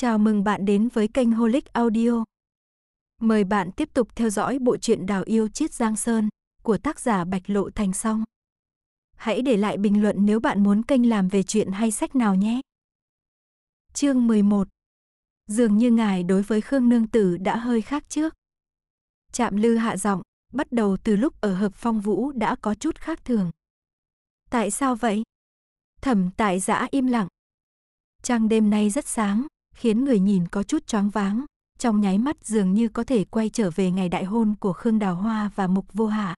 Chào mừng bạn đến với kênh Holic Audio. Mời bạn tiếp tục theo dõi bộ truyện Đào yêu chiết Giang Sơn của tác giả Bạch Lộ Thành Song. Hãy để lại bình luận nếu bạn muốn kênh làm về chuyện hay sách nào nhé. Chương 11 Dường như ngài đối với Khương Nương Tử đã hơi khác trước. Chạm lư hạ giọng, bắt đầu từ lúc ở hợp phong vũ đã có chút khác thường. Tại sao vậy? Thẩm tại giã im lặng. Trăng đêm nay rất sáng, khiến người nhìn có chút choáng váng, trong nháy mắt dường như có thể quay trở về ngày đại hôn của Khương Đào Hoa và Mục Vô Hạ.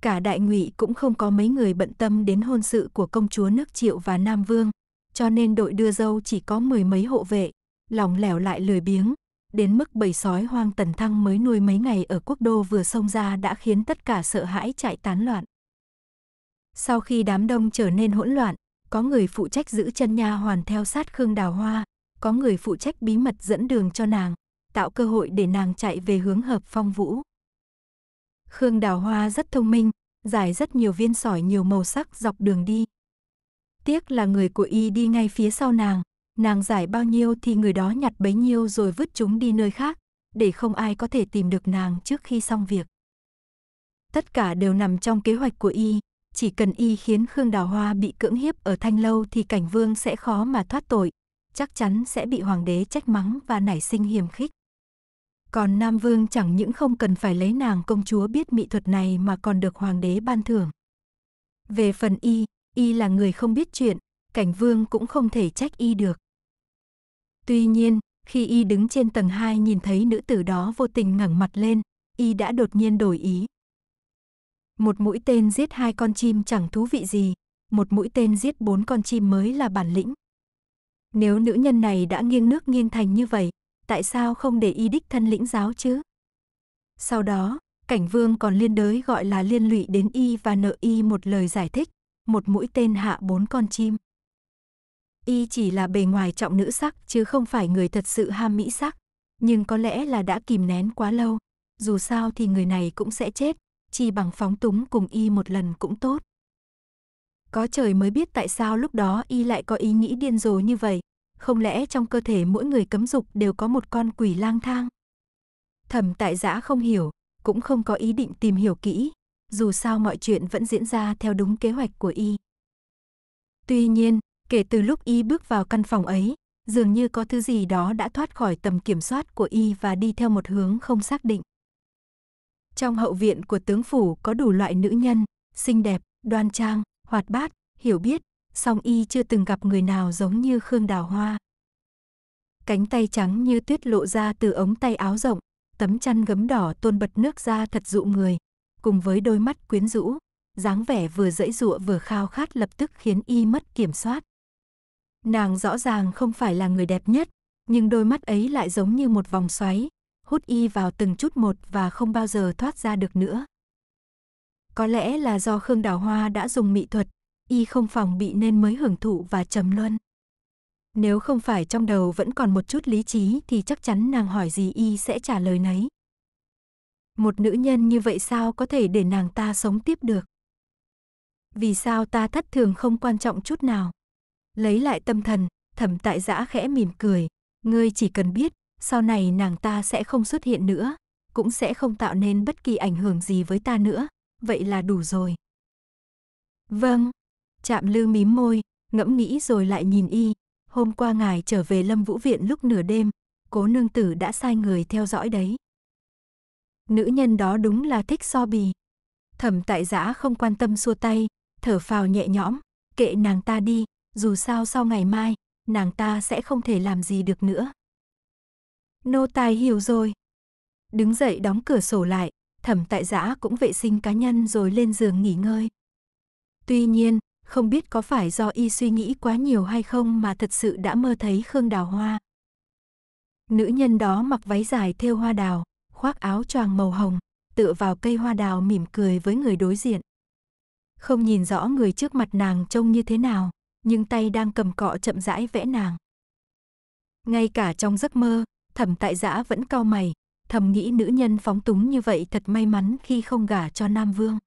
Cả đại ngụy cũng không có mấy người bận tâm đến hôn sự của công chúa nước Triệu và Nam Vương, cho nên đội đưa dâu chỉ có mười mấy hộ vệ, lòng lẻo lại lười biếng, đến mức bầy sói hoang tần thăng mới nuôi mấy ngày ở quốc đô vừa xông ra đã khiến tất cả sợ hãi chạy tán loạn. Sau khi đám đông trở nên hỗn loạn, có người phụ trách giữ chân nha hoàn theo sát Khương Đào Hoa, có người phụ trách bí mật dẫn đường cho nàng, tạo cơ hội để nàng chạy về hướng hợp phong vũ. Khương Đào Hoa rất thông minh, giải rất nhiều viên sỏi nhiều màu sắc dọc đường đi. Tiếc là người của y đi ngay phía sau nàng, nàng giải bao nhiêu thì người đó nhặt bấy nhiêu rồi vứt chúng đi nơi khác, để không ai có thể tìm được nàng trước khi xong việc. Tất cả đều nằm trong kế hoạch của y, chỉ cần y khiến Khương Đào Hoa bị cưỡng hiếp ở Thanh Lâu thì Cảnh Vương sẽ khó mà thoát tội, chắc chắn sẽ bị hoàng đế trách mắng và nảy sinh hiềm khích. Còn Nam Vương chẳng những không cần phải lấy nàng công chúa biết mỹ thuật này mà còn được hoàng đế ban thưởng. Về phần y, y là người không biết chuyện, cảnh vương cũng không thể trách y được. Tuy nhiên, khi y đứng trên tầng 2 nhìn thấy nữ tử đó vô tình ngẩng mặt lên, y đã đột nhiên đổi ý. Một mũi tên giết hai con chim chẳng thú vị gì, một mũi tên giết bốn con chim mới là bản lĩnh. Nếu nữ nhân này đã nghiêng nước nghiêng thành như vậy, tại sao không để y đích thân lĩnh giáo chứ? Sau đó, cảnh vương còn liên đới gọi là liên lụy đến y và nợ y một lời giải thích, một mũi tên hạ bốn con chim. Y chỉ là bề ngoài trọng nữ sắc chứ không phải người thật sự ham mỹ sắc, nhưng có lẽ là đã kìm nén quá lâu, dù sao thì người này cũng sẽ chết, chỉ bằng phóng túng cùng y một lần cũng tốt. Có trời mới biết tại sao lúc đó y lại có ý nghĩ điên rồ như vậy. Không lẽ trong cơ thể mỗi người cấm dục đều có một con quỷ lang thang? Thẩm tại giã không hiểu, cũng không có ý định tìm hiểu kỹ. Dù sao mọi chuyện vẫn diễn ra theo đúng kế hoạch của y. Tuy nhiên, kể từ lúc y bước vào căn phòng ấy, dường như có thứ gì đó đã thoát khỏi tầm kiểm soát của y và đi theo một hướng không xác định. Trong hậu viện của tướng phủ có đủ loại nữ nhân, xinh đẹp, đoan trang, hoạt bát, hiểu biết, song y chưa từng gặp người nào giống như Khương Đào Hoa. Cánh tay trắng như tuyết lộ ra từ ống tay áo rộng, tấm chăn gấm đỏ tôn bật nước ra thật dụ người, cùng với đôi mắt quyến rũ, dáng vẻ vừa dãy dụa vừa khao khát lập tức khiến y mất kiểm soát. Nàng rõ ràng không phải là người đẹp nhất, nhưng đôi mắt ấy lại giống như một vòng xoáy, hút y vào từng chút một và không bao giờ thoát ra được nữa. Có lẽ là do Khương Đào Hoa đã dùng mỹ thuật, y không phòng bị nên mới hưởng thụ và trầm luân. Nếu không phải trong đầu vẫn còn một chút lý trí thì chắc chắn nàng hỏi gì y sẽ trả lời nấy. Một nữ nhân như vậy sao có thể để nàng ta sống tiếp được? Vì sao ta thất thường không quan trọng chút nào? Lấy lại tâm thần, thẩm tại giã khẽ mỉm cười. Ngươi chỉ cần biết, sau này nàng ta sẽ không xuất hiện nữa, cũng sẽ không tạo nên bất kỳ ảnh hưởng gì với ta nữa vậy là đủ rồi. Vâng, chạm lư mím môi, ngẫm nghĩ rồi lại nhìn y, hôm qua ngài trở về lâm vũ viện lúc nửa đêm, cố nương tử đã sai người theo dõi đấy. Nữ nhân đó đúng là thích so bì. Thẩm tại giã không quan tâm xua tay, thở phào nhẹ nhõm, kệ nàng ta đi, dù sao sau ngày mai, nàng ta sẽ không thể làm gì được nữa. Nô tài hiểu rồi. Đứng dậy đóng cửa sổ lại, thẩm tại giã cũng vệ sinh cá nhân rồi lên giường nghỉ ngơi. Tuy nhiên, không biết có phải do y suy nghĩ quá nhiều hay không mà thật sự đã mơ thấy Khương Đào Hoa. Nữ nhân đó mặc váy dài thêu hoa đào, khoác áo choàng màu hồng, tựa vào cây hoa đào mỉm cười với người đối diện. Không nhìn rõ người trước mặt nàng trông như thế nào, nhưng tay đang cầm cọ chậm rãi vẽ nàng. Ngay cả trong giấc mơ, thẩm tại giã vẫn cau mày, thầm nghĩ nữ nhân phóng túng như vậy thật may mắn khi không gả cho Nam Vương.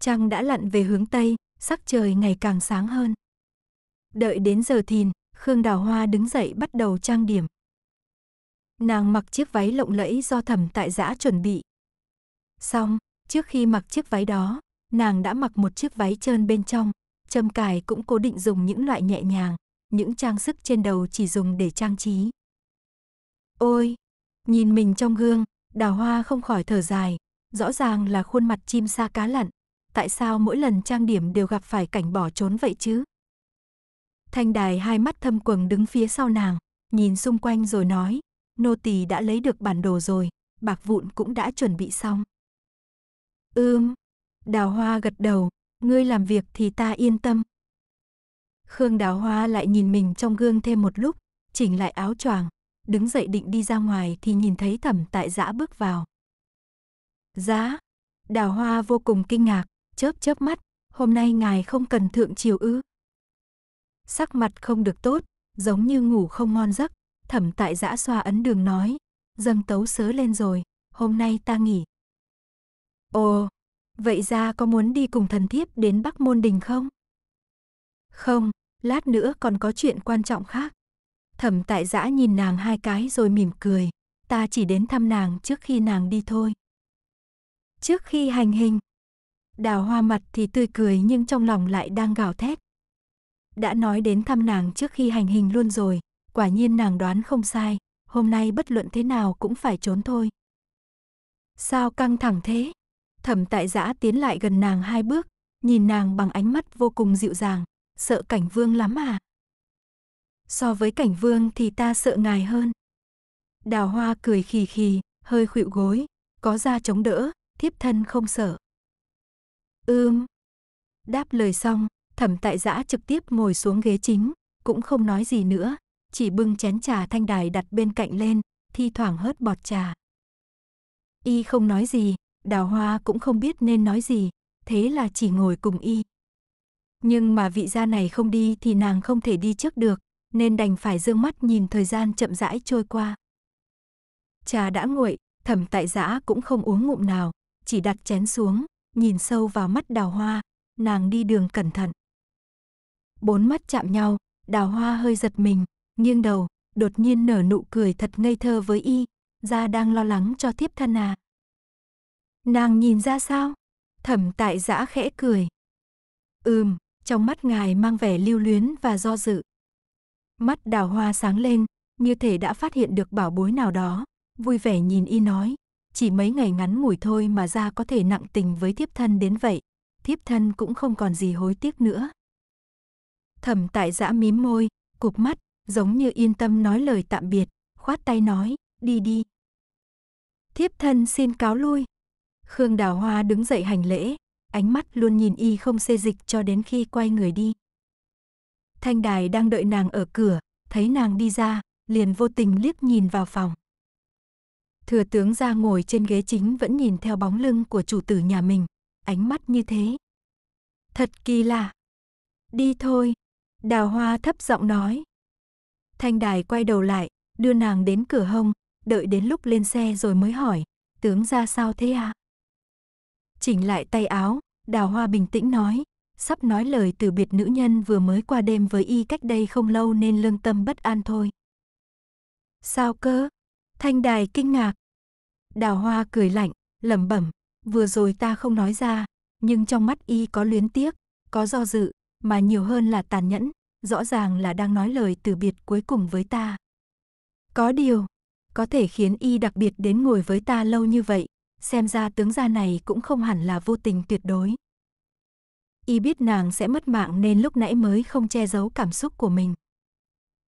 Trăng đã lặn về hướng Tây, sắc trời ngày càng sáng hơn. Đợi đến giờ thìn, Khương Đào Hoa đứng dậy bắt đầu trang điểm. Nàng mặc chiếc váy lộng lẫy do thầm tại giã chuẩn bị. Xong, trước khi mặc chiếc váy đó, nàng đã mặc một chiếc váy trơn bên trong, châm cài cũng cố định dùng những loại nhẹ nhàng, những trang sức trên đầu chỉ dùng để trang trí. Ôi, Nhìn mình trong gương, đào hoa không khỏi thở dài, rõ ràng là khuôn mặt chim sa cá lặn. Tại sao mỗi lần trang điểm đều gặp phải cảnh bỏ trốn vậy chứ? Thanh đài hai mắt thâm quầng đứng phía sau nàng, nhìn xung quanh rồi nói, nô tỳ đã lấy được bản đồ rồi, bạc vụn cũng đã chuẩn bị xong. Ưm, đào hoa gật đầu, ngươi làm việc thì ta yên tâm. Khương đào hoa lại nhìn mình trong gương thêm một lúc, chỉnh lại áo choàng, đứng dậy định đi ra ngoài thì nhìn thấy thẩm tại giã bước vào. Giã, đào hoa vô cùng kinh ngạc, chớp chớp mắt, hôm nay ngài không cần thượng triều ư. Sắc mặt không được tốt, giống như ngủ không ngon giấc, thẩm tại giã xoa ấn đường nói, dâng tấu sớ lên rồi, hôm nay ta nghỉ. Ồ, vậy ra có muốn đi cùng thần thiếp đến Bắc Môn Đình không? Không, lát nữa còn có chuyện quan trọng khác. Thẩm tại giã nhìn nàng hai cái rồi mỉm cười. Ta chỉ đến thăm nàng trước khi nàng đi thôi. Trước khi hành hình. Đào hoa mặt thì tươi cười nhưng trong lòng lại đang gào thét. Đã nói đến thăm nàng trước khi hành hình luôn rồi. Quả nhiên nàng đoán không sai. Hôm nay bất luận thế nào cũng phải trốn thôi. Sao căng thẳng thế? Thẩm tại giã tiến lại gần nàng hai bước, nhìn nàng bằng ánh mắt vô cùng dịu dàng, sợ cảnh vương lắm à? so với cảnh vương thì ta sợ ngài hơn. Đào hoa cười khì khì, hơi khuỵu gối, có da chống đỡ, thiếp thân không sợ. Ưm. Đáp lời xong, thẩm tại giã trực tiếp ngồi xuống ghế chính, cũng không nói gì nữa, chỉ bưng chén trà thanh đài đặt bên cạnh lên, thi thoảng hớt bọt trà. Y không nói gì, đào hoa cũng không biết nên nói gì, thế là chỉ ngồi cùng Y. Nhưng mà vị gia này không đi thì nàng không thể đi trước được, nên đành phải dương mắt nhìn thời gian chậm rãi trôi qua. Trà đã nguội, thẩm tại giã cũng không uống ngụm nào, chỉ đặt chén xuống, nhìn sâu vào mắt đào hoa, nàng đi đường cẩn thận. Bốn mắt chạm nhau, đào hoa hơi giật mình, nghiêng đầu, đột nhiên nở nụ cười thật ngây thơ với y, ra đang lo lắng cho thiếp thân à. Nàng nhìn ra sao? Thẩm tại giã khẽ cười. Ừm, trong mắt ngài mang vẻ lưu luyến và do dự, Mắt đào hoa sáng lên, như thể đã phát hiện được bảo bối nào đó, vui vẻ nhìn y nói, chỉ mấy ngày ngắn ngủi thôi mà ra có thể nặng tình với thiếp thân đến vậy, thiếp thân cũng không còn gì hối tiếc nữa. Thẩm tại giã mím môi, cụp mắt, giống như yên tâm nói lời tạm biệt, khoát tay nói, đi đi. Thiếp thân xin cáo lui. Khương Đào Hoa đứng dậy hành lễ, ánh mắt luôn nhìn y không xê dịch cho đến khi quay người đi. Thanh Đài đang đợi nàng ở cửa, thấy nàng đi ra, liền vô tình liếc nhìn vào phòng. Thừa tướng ra ngồi trên ghế chính vẫn nhìn theo bóng lưng của chủ tử nhà mình, ánh mắt như thế. Thật kỳ lạ. Đi thôi, đào hoa thấp giọng nói. Thanh đài quay đầu lại, đưa nàng đến cửa hông, đợi đến lúc lên xe rồi mới hỏi, tướng ra sao thế à? Chỉnh lại tay áo, đào hoa bình tĩnh nói, sắp nói lời từ biệt nữ nhân vừa mới qua đêm với y cách đây không lâu nên lương tâm bất an thôi. Sao cơ? Thanh đài kinh ngạc. Đào hoa cười lạnh, lẩm bẩm, vừa rồi ta không nói ra, nhưng trong mắt y có luyến tiếc, có do dự, mà nhiều hơn là tàn nhẫn, rõ ràng là đang nói lời từ biệt cuối cùng với ta. Có điều, có thể khiến y đặc biệt đến ngồi với ta lâu như vậy, xem ra tướng gia này cũng không hẳn là vô tình tuyệt đối y biết nàng sẽ mất mạng nên lúc nãy mới không che giấu cảm xúc của mình.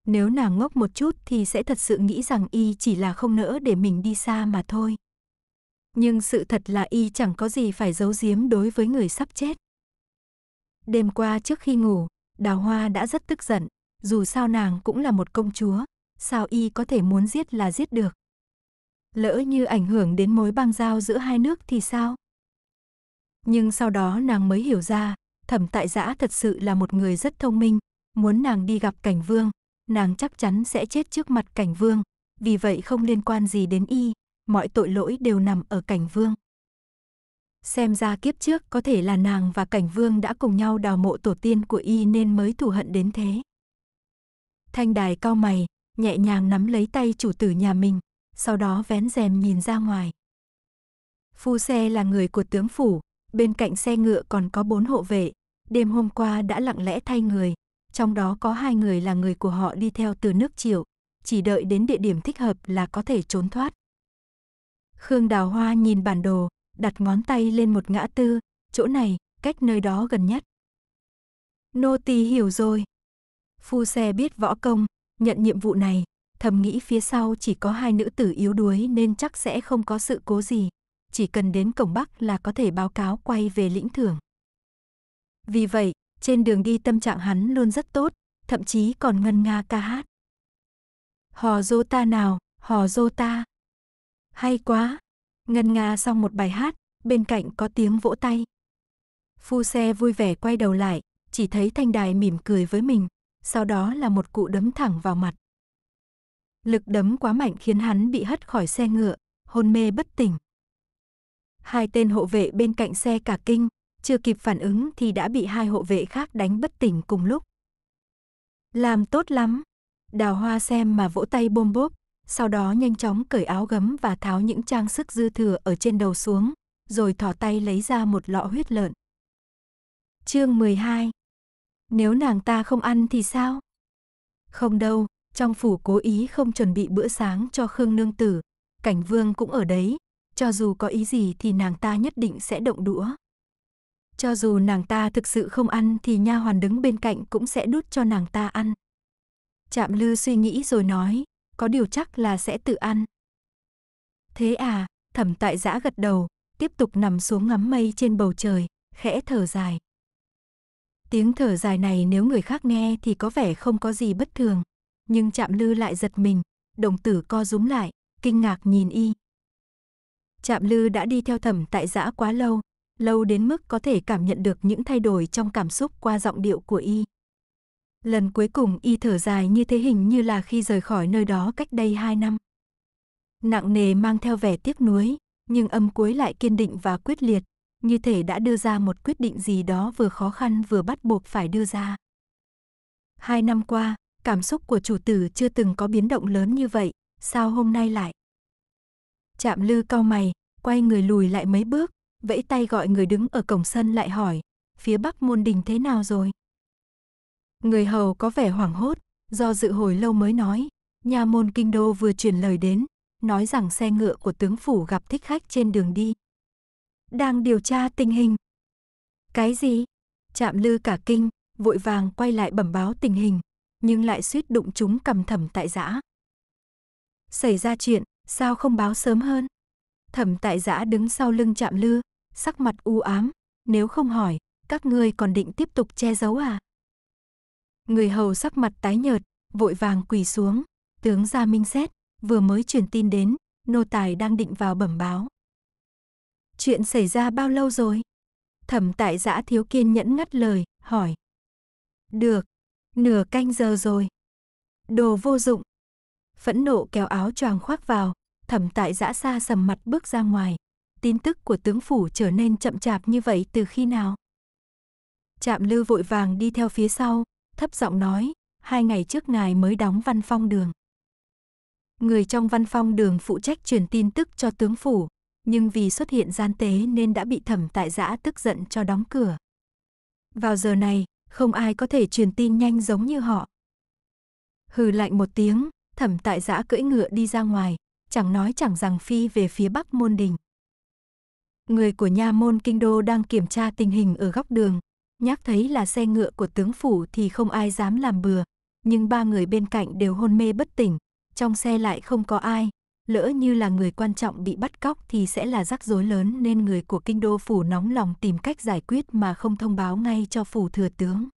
Nếu nàng ngốc một chút thì sẽ thật sự nghĩ rằng y chỉ là không nỡ để mình đi xa mà thôi. Nhưng sự thật là y chẳng có gì phải giấu giếm đối với người sắp chết. Đêm qua trước khi ngủ, Đào Hoa đã rất tức giận, dù sao nàng cũng là một công chúa, sao y có thể muốn giết là giết được. Lỡ như ảnh hưởng đến mối băng giao giữa hai nước thì sao? Nhưng sau đó nàng mới hiểu ra, Thẩm tại giã thật sự là một người rất thông minh, muốn nàng đi gặp cảnh vương, nàng chắc chắn sẽ chết trước mặt cảnh vương, vì vậy không liên quan gì đến y, mọi tội lỗi đều nằm ở cảnh vương. Xem ra kiếp trước có thể là nàng và cảnh vương đã cùng nhau đào mộ tổ tiên của y nên mới thù hận đến thế. Thanh đài cao mày, nhẹ nhàng nắm lấy tay chủ tử nhà mình, sau đó vén rèm nhìn ra ngoài. Phu xe là người của tướng phủ, bên cạnh xe ngựa còn có bốn hộ vệ, đêm hôm qua đã lặng lẽ thay người, trong đó có hai người là người của họ đi theo từ nước triệu, chỉ đợi đến địa điểm thích hợp là có thể trốn thoát. Khương Đào Hoa nhìn bản đồ, đặt ngón tay lên một ngã tư, chỗ này, cách nơi đó gần nhất. Nô tỳ hiểu rồi. Phu xe biết võ công, nhận nhiệm vụ này, thầm nghĩ phía sau chỉ có hai nữ tử yếu đuối nên chắc sẽ không có sự cố gì. Chỉ cần đến cổng Bắc là có thể báo cáo quay về lĩnh thưởng. Vì vậy, trên đường đi tâm trạng hắn luôn rất tốt, thậm chí còn ngân nga ca hát. Hò dô ta nào, hò dô ta. Hay quá. Ngân nga xong một bài hát, bên cạnh có tiếng vỗ tay. Phu xe vui vẻ quay đầu lại, chỉ thấy thanh đài mỉm cười với mình, sau đó là một cụ đấm thẳng vào mặt. Lực đấm quá mạnh khiến hắn bị hất khỏi xe ngựa, hôn mê bất tỉnh. Hai tên hộ vệ bên cạnh xe cả kinh, chưa kịp phản ứng thì đã bị hai hộ vệ khác đánh bất tỉnh cùng lúc. Làm tốt lắm. Đào hoa xem mà vỗ tay bôm bốp, sau đó nhanh chóng cởi áo gấm và tháo những trang sức dư thừa ở trên đầu xuống, rồi thỏ tay lấy ra một lọ huyết lợn. Chương 12 Nếu nàng ta không ăn thì sao? Không đâu, trong phủ cố ý không chuẩn bị bữa sáng cho Khương Nương Tử, Cảnh Vương cũng ở đấy, cho dù có ý gì thì nàng ta nhất định sẽ động đũa cho dù nàng ta thực sự không ăn thì nha hoàn đứng bên cạnh cũng sẽ đút cho nàng ta ăn. Trạm lư suy nghĩ rồi nói, có điều chắc là sẽ tự ăn. Thế à, thẩm tại giã gật đầu, tiếp tục nằm xuống ngắm mây trên bầu trời, khẽ thở dài. Tiếng thở dài này nếu người khác nghe thì có vẻ không có gì bất thường, nhưng Trạm lư lại giật mình, đồng tử co rúm lại, kinh ngạc nhìn y. Trạm lư đã đi theo thẩm tại giã quá lâu, lâu đến mức có thể cảm nhận được những thay đổi trong cảm xúc qua giọng điệu của y. Lần cuối cùng y thở dài như thế hình như là khi rời khỏi nơi đó cách đây hai năm. Nặng nề mang theo vẻ tiếc nuối, nhưng âm cuối lại kiên định và quyết liệt, như thể đã đưa ra một quyết định gì đó vừa khó khăn vừa bắt buộc phải đưa ra. Hai năm qua, cảm xúc của chủ tử chưa từng có biến động lớn như vậy, sao hôm nay lại? Chạm lư cau mày, quay người lùi lại mấy bước, vẫy tay gọi người đứng ở cổng sân lại hỏi, phía bắc môn đình thế nào rồi? Người hầu có vẻ hoảng hốt, do dự hồi lâu mới nói, nhà môn kinh đô vừa truyền lời đến, nói rằng xe ngựa của tướng phủ gặp thích khách trên đường đi. Đang điều tra tình hình. Cái gì? Chạm lư cả kinh, vội vàng quay lại bẩm báo tình hình, nhưng lại suýt đụng chúng cầm thẩm tại giã. Xảy ra chuyện, sao không báo sớm hơn? Thẩm tại giã đứng sau lưng chạm lư, sắc mặt u ám, nếu không hỏi, các ngươi còn định tiếp tục che giấu à? Người hầu sắc mặt tái nhợt, vội vàng quỳ xuống, tướng gia minh xét, vừa mới truyền tin đến, nô tài đang định vào bẩm báo. Chuyện xảy ra bao lâu rồi? Thẩm tại giã thiếu kiên nhẫn ngắt lời, hỏi. Được, nửa canh giờ rồi. Đồ vô dụng. Phẫn nộ kéo áo choàng khoác vào, thẩm tại giã xa sầm mặt bước ra ngoài, tin tức của tướng phủ trở nên chậm chạp như vậy từ khi nào? Trạm lư vội vàng đi theo phía sau, thấp giọng nói, hai ngày trước ngài mới đóng văn phong đường. Người trong văn phong đường phụ trách truyền tin tức cho tướng phủ, nhưng vì xuất hiện gian tế nên đã bị thẩm tại giã tức giận cho đóng cửa. Vào giờ này, không ai có thể truyền tin nhanh giống như họ. Hừ lạnh một tiếng, thẩm tại giã cưỡi ngựa đi ra ngoài, chẳng nói chẳng rằng phi về phía bắc môn đình. Người của nha môn kinh đô đang kiểm tra tình hình ở góc đường. Nhắc thấy là xe ngựa của tướng phủ thì không ai dám làm bừa. Nhưng ba người bên cạnh đều hôn mê bất tỉnh. Trong xe lại không có ai. Lỡ như là người quan trọng bị bắt cóc thì sẽ là rắc rối lớn nên người của kinh đô phủ nóng lòng tìm cách giải quyết mà không thông báo ngay cho phủ thừa tướng.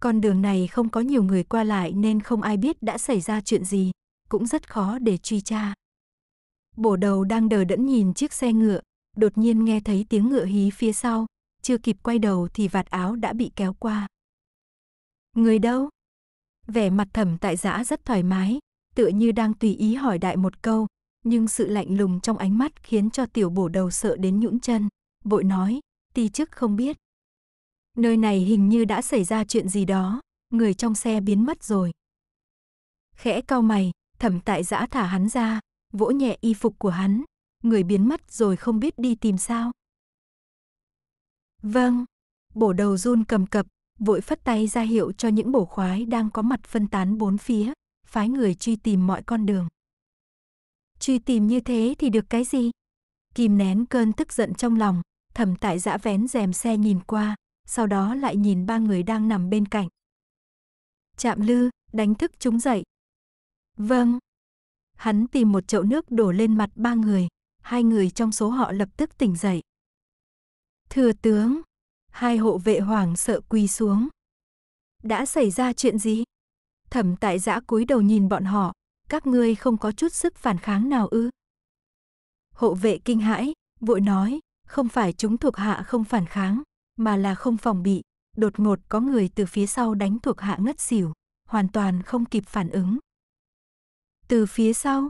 Con đường này không có nhiều người qua lại nên không ai biết đã xảy ra chuyện gì, cũng rất khó để truy tra. Bổ đầu đang đờ đẫn nhìn chiếc xe ngựa, đột nhiên nghe thấy tiếng ngựa hí phía sau, chưa kịp quay đầu thì vạt áo đã bị kéo qua. Người đâu? Vẻ mặt thẩm tại giã rất thoải mái, tựa như đang tùy ý hỏi đại một câu, nhưng sự lạnh lùng trong ánh mắt khiến cho tiểu bổ đầu sợ đến nhũn chân, vội nói, ti chức không biết. Nơi này hình như đã xảy ra chuyện gì đó, người trong xe biến mất rồi. Khẽ cau mày, thẩm tại giã thả hắn ra, vỗ nhẹ y phục của hắn, người biến mất rồi không biết đi tìm sao. Vâng, bổ đầu run cầm cập, vội phất tay ra hiệu cho những bổ khoái đang có mặt phân tán bốn phía, phái người truy tìm mọi con đường. Truy tìm như thế thì được cái gì? Kim nén cơn tức giận trong lòng, thẩm tại dã vén rèm xe nhìn qua, sau đó lại nhìn ba người đang nằm bên cạnh. Chạm lư, đánh thức chúng dậy. Vâng. Hắn tìm một chậu nước đổ lên mặt ba người, hai người trong số họ lập tức tỉnh dậy. Thừa tướng, hai hộ vệ hoảng sợ quỳ xuống. Đã xảy ra chuyện gì? Thẩm tại giã cúi đầu nhìn bọn họ, các ngươi không có chút sức phản kháng nào ư? Hộ vệ kinh hãi, vội nói, không phải chúng thuộc hạ không phản kháng, mà là không phòng bị, đột ngột có người từ phía sau đánh thuộc hạ ngất xỉu, hoàn toàn không kịp phản ứng. Từ phía sau,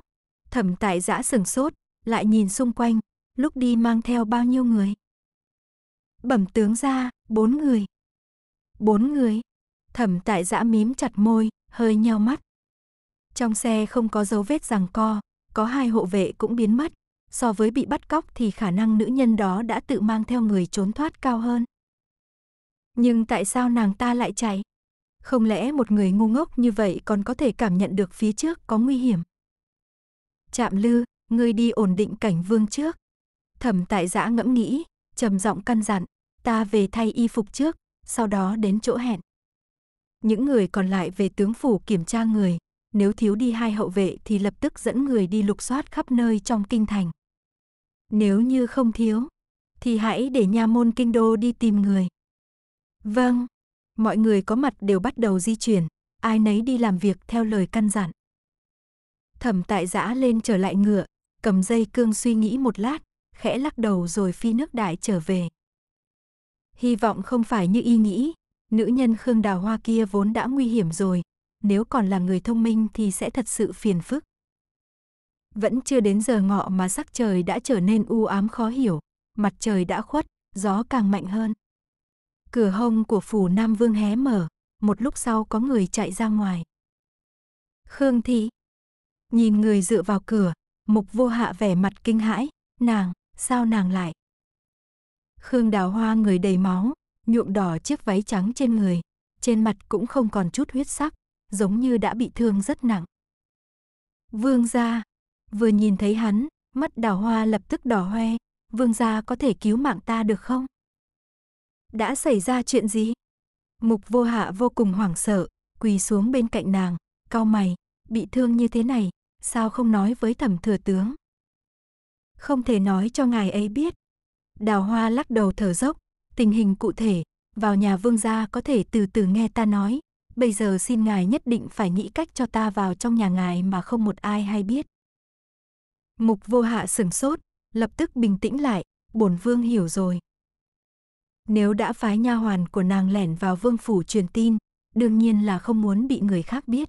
thẩm tại giã sừng sốt, lại nhìn xung quanh, lúc đi mang theo bao nhiêu người. Bẩm tướng ra, bốn người. Bốn người. Thẩm tại giã mím chặt môi, hơi nheo mắt. Trong xe không có dấu vết rằng co, có hai hộ vệ cũng biến mất. So với bị bắt cóc thì khả năng nữ nhân đó đã tự mang theo người trốn thoát cao hơn. Nhưng tại sao nàng ta lại chạy? Không lẽ một người ngu ngốc như vậy còn có thể cảm nhận được phía trước có nguy hiểm? Chạm lư, ngươi đi ổn định cảnh vương trước. Thẩm tại giã ngẫm nghĩ, trầm giọng căn dặn, ta về thay y phục trước, sau đó đến chỗ hẹn. Những người còn lại về tướng phủ kiểm tra người, nếu thiếu đi hai hậu vệ thì lập tức dẫn người đi lục soát khắp nơi trong kinh thành. Nếu như không thiếu, thì hãy để nha môn kinh đô đi tìm người. Vâng, mọi người có mặt đều bắt đầu di chuyển, ai nấy đi làm việc theo lời căn dặn. Thẩm tại giã lên trở lại ngựa, cầm dây cương suy nghĩ một lát, khẽ lắc đầu rồi phi nước đại trở về. Hy vọng không phải như y nghĩ, nữ nhân Khương Đào Hoa kia vốn đã nguy hiểm rồi, nếu còn là người thông minh thì sẽ thật sự phiền phức. Vẫn chưa đến giờ ngọ mà sắc trời đã trở nên u ám khó hiểu, mặt trời đã khuất, gió càng mạnh hơn. Cửa hông của phủ Nam Vương hé mở, một lúc sau có người chạy ra ngoài. Khương Thị nhìn người dựa vào cửa, Mục vô hạ vẻ mặt kinh hãi, nàng, sao nàng lại? Khương đào hoa người đầy máu, nhuộm đỏ chiếc váy trắng trên người, trên mặt cũng không còn chút huyết sắc, giống như đã bị thương rất nặng. Vương gia, vừa nhìn thấy hắn, mắt đào hoa lập tức đỏ hoe, vương gia có thể cứu mạng ta được không? Đã xảy ra chuyện gì? Mục vô hạ vô cùng hoảng sợ, quỳ xuống bên cạnh nàng, cau mày, bị thương như thế này, sao không nói với thẩm thừa tướng? Không thể nói cho ngài ấy biết. Đào hoa lắc đầu thở dốc, tình hình cụ thể, vào nhà vương gia có thể từ từ nghe ta nói, bây giờ xin ngài nhất định phải nghĩ cách cho ta vào trong nhà ngài mà không một ai hay biết. Mục vô hạ sửng sốt, lập tức bình tĩnh lại, bổn vương hiểu rồi. Nếu đã phái nha hoàn của nàng lẻn vào vương phủ truyền tin, đương nhiên là không muốn bị người khác biết.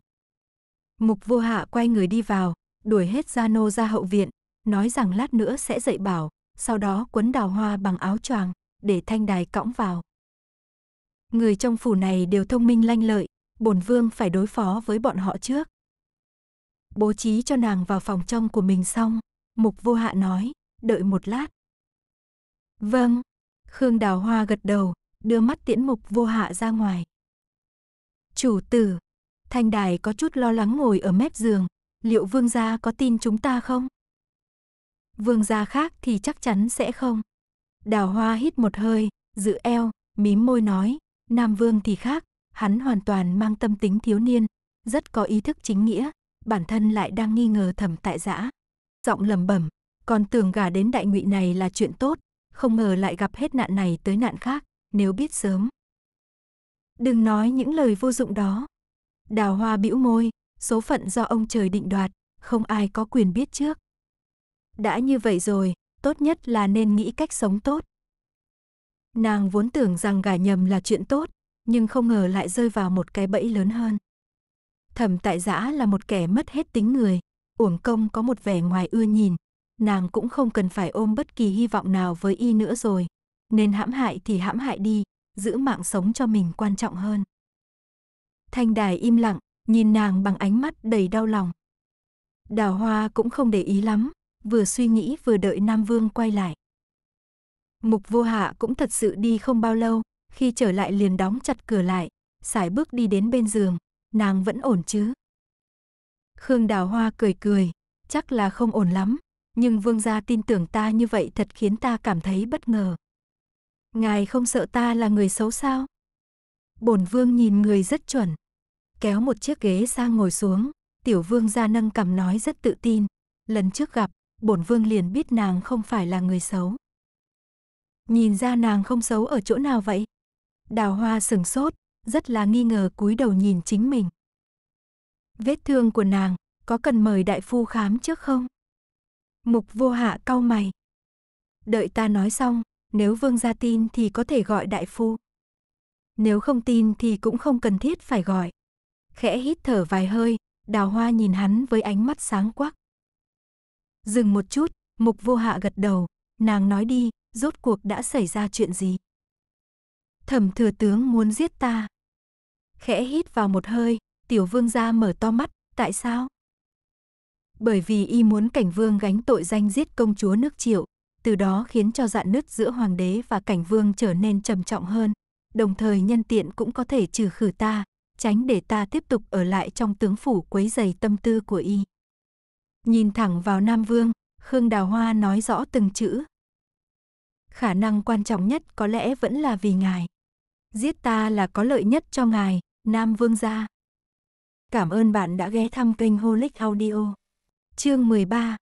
Mục vô hạ quay người đi vào, đuổi hết Gia Nô ra hậu viện, nói rằng lát nữa sẽ dạy bảo, sau đó quấn đào hoa bằng áo choàng, để thanh đài cõng vào. Người trong phủ này đều thông minh lanh lợi, bổn vương phải đối phó với bọn họ trước. Bố trí cho nàng vào phòng trong của mình xong, mục vô hạ nói, đợi một lát. Vâng, Khương Đào Hoa gật đầu, đưa mắt tiễn mục vô hạ ra ngoài. Chủ tử, Thanh đài có chút lo lắng ngồi ở mép giường, liệu vương gia có tin chúng ta không? Vương gia khác thì chắc chắn sẽ không. Đào hoa hít một hơi, giữ eo, mím môi nói, Nam Vương thì khác, hắn hoàn toàn mang tâm tính thiếu niên, rất có ý thức chính nghĩa, bản thân lại đang nghi ngờ thầm tại giã. Giọng lầm bẩm, còn tưởng gà đến đại ngụy này là chuyện tốt, không ngờ lại gặp hết nạn này tới nạn khác, nếu biết sớm. Đừng nói những lời vô dụng đó. Đào hoa bĩu môi, số phận do ông trời định đoạt, không ai có quyền biết trước. Đã như vậy rồi, tốt nhất là nên nghĩ cách sống tốt. Nàng vốn tưởng rằng gả nhầm là chuyện tốt, nhưng không ngờ lại rơi vào một cái bẫy lớn hơn. Thẩm tại giã là một kẻ mất hết tính người, uổng công có một vẻ ngoài ưa nhìn, nàng cũng không cần phải ôm bất kỳ hy vọng nào với y nữa rồi, nên hãm hại thì hãm hại đi, giữ mạng sống cho mình quan trọng hơn. Thanh Đài im lặng, nhìn nàng bằng ánh mắt đầy đau lòng. Đào Hoa cũng không để ý lắm, vừa suy nghĩ vừa đợi Nam Vương quay lại. Mục Vô Hạ cũng thật sự đi không bao lâu, khi trở lại liền đóng chặt cửa lại, sải bước đi đến bên giường, nàng vẫn ổn chứ? Khương Đào Hoa cười cười, chắc là không ổn lắm, nhưng vương gia tin tưởng ta như vậy thật khiến ta cảm thấy bất ngờ. Ngài không sợ ta là người xấu sao? Bổn vương nhìn người rất chuẩn kéo một chiếc ghế sang ngồi xuống, tiểu vương gia nâng cầm nói rất tự tin. Lần trước gặp, bổn vương liền biết nàng không phải là người xấu. Nhìn ra nàng không xấu ở chỗ nào vậy? Đào hoa sừng sốt, rất là nghi ngờ cúi đầu nhìn chính mình. Vết thương của nàng, có cần mời đại phu khám trước không? Mục vô hạ cau mày. Đợi ta nói xong, nếu vương gia tin thì có thể gọi đại phu. Nếu không tin thì cũng không cần thiết phải gọi khẽ hít thở vài hơi, đào hoa nhìn hắn với ánh mắt sáng quắc. Dừng một chút, mục vô hạ gật đầu, nàng nói đi, rốt cuộc đã xảy ra chuyện gì? Thẩm thừa tướng muốn giết ta. Khẽ hít vào một hơi, tiểu vương gia mở to mắt, tại sao? Bởi vì y muốn cảnh vương gánh tội danh giết công chúa nước triệu, từ đó khiến cho dạn nứt giữa hoàng đế và cảnh vương trở nên trầm trọng hơn, đồng thời nhân tiện cũng có thể trừ khử ta, tránh để ta tiếp tục ở lại trong tướng phủ quấy dày tâm tư của y. Nhìn thẳng vào Nam Vương, Khương Đào Hoa nói rõ từng chữ. Khả năng quan trọng nhất có lẽ vẫn là vì ngài. Giết ta là có lợi nhất cho ngài, Nam Vương gia. Cảm ơn bạn đã ghé thăm kênh Holic Audio. Chương 13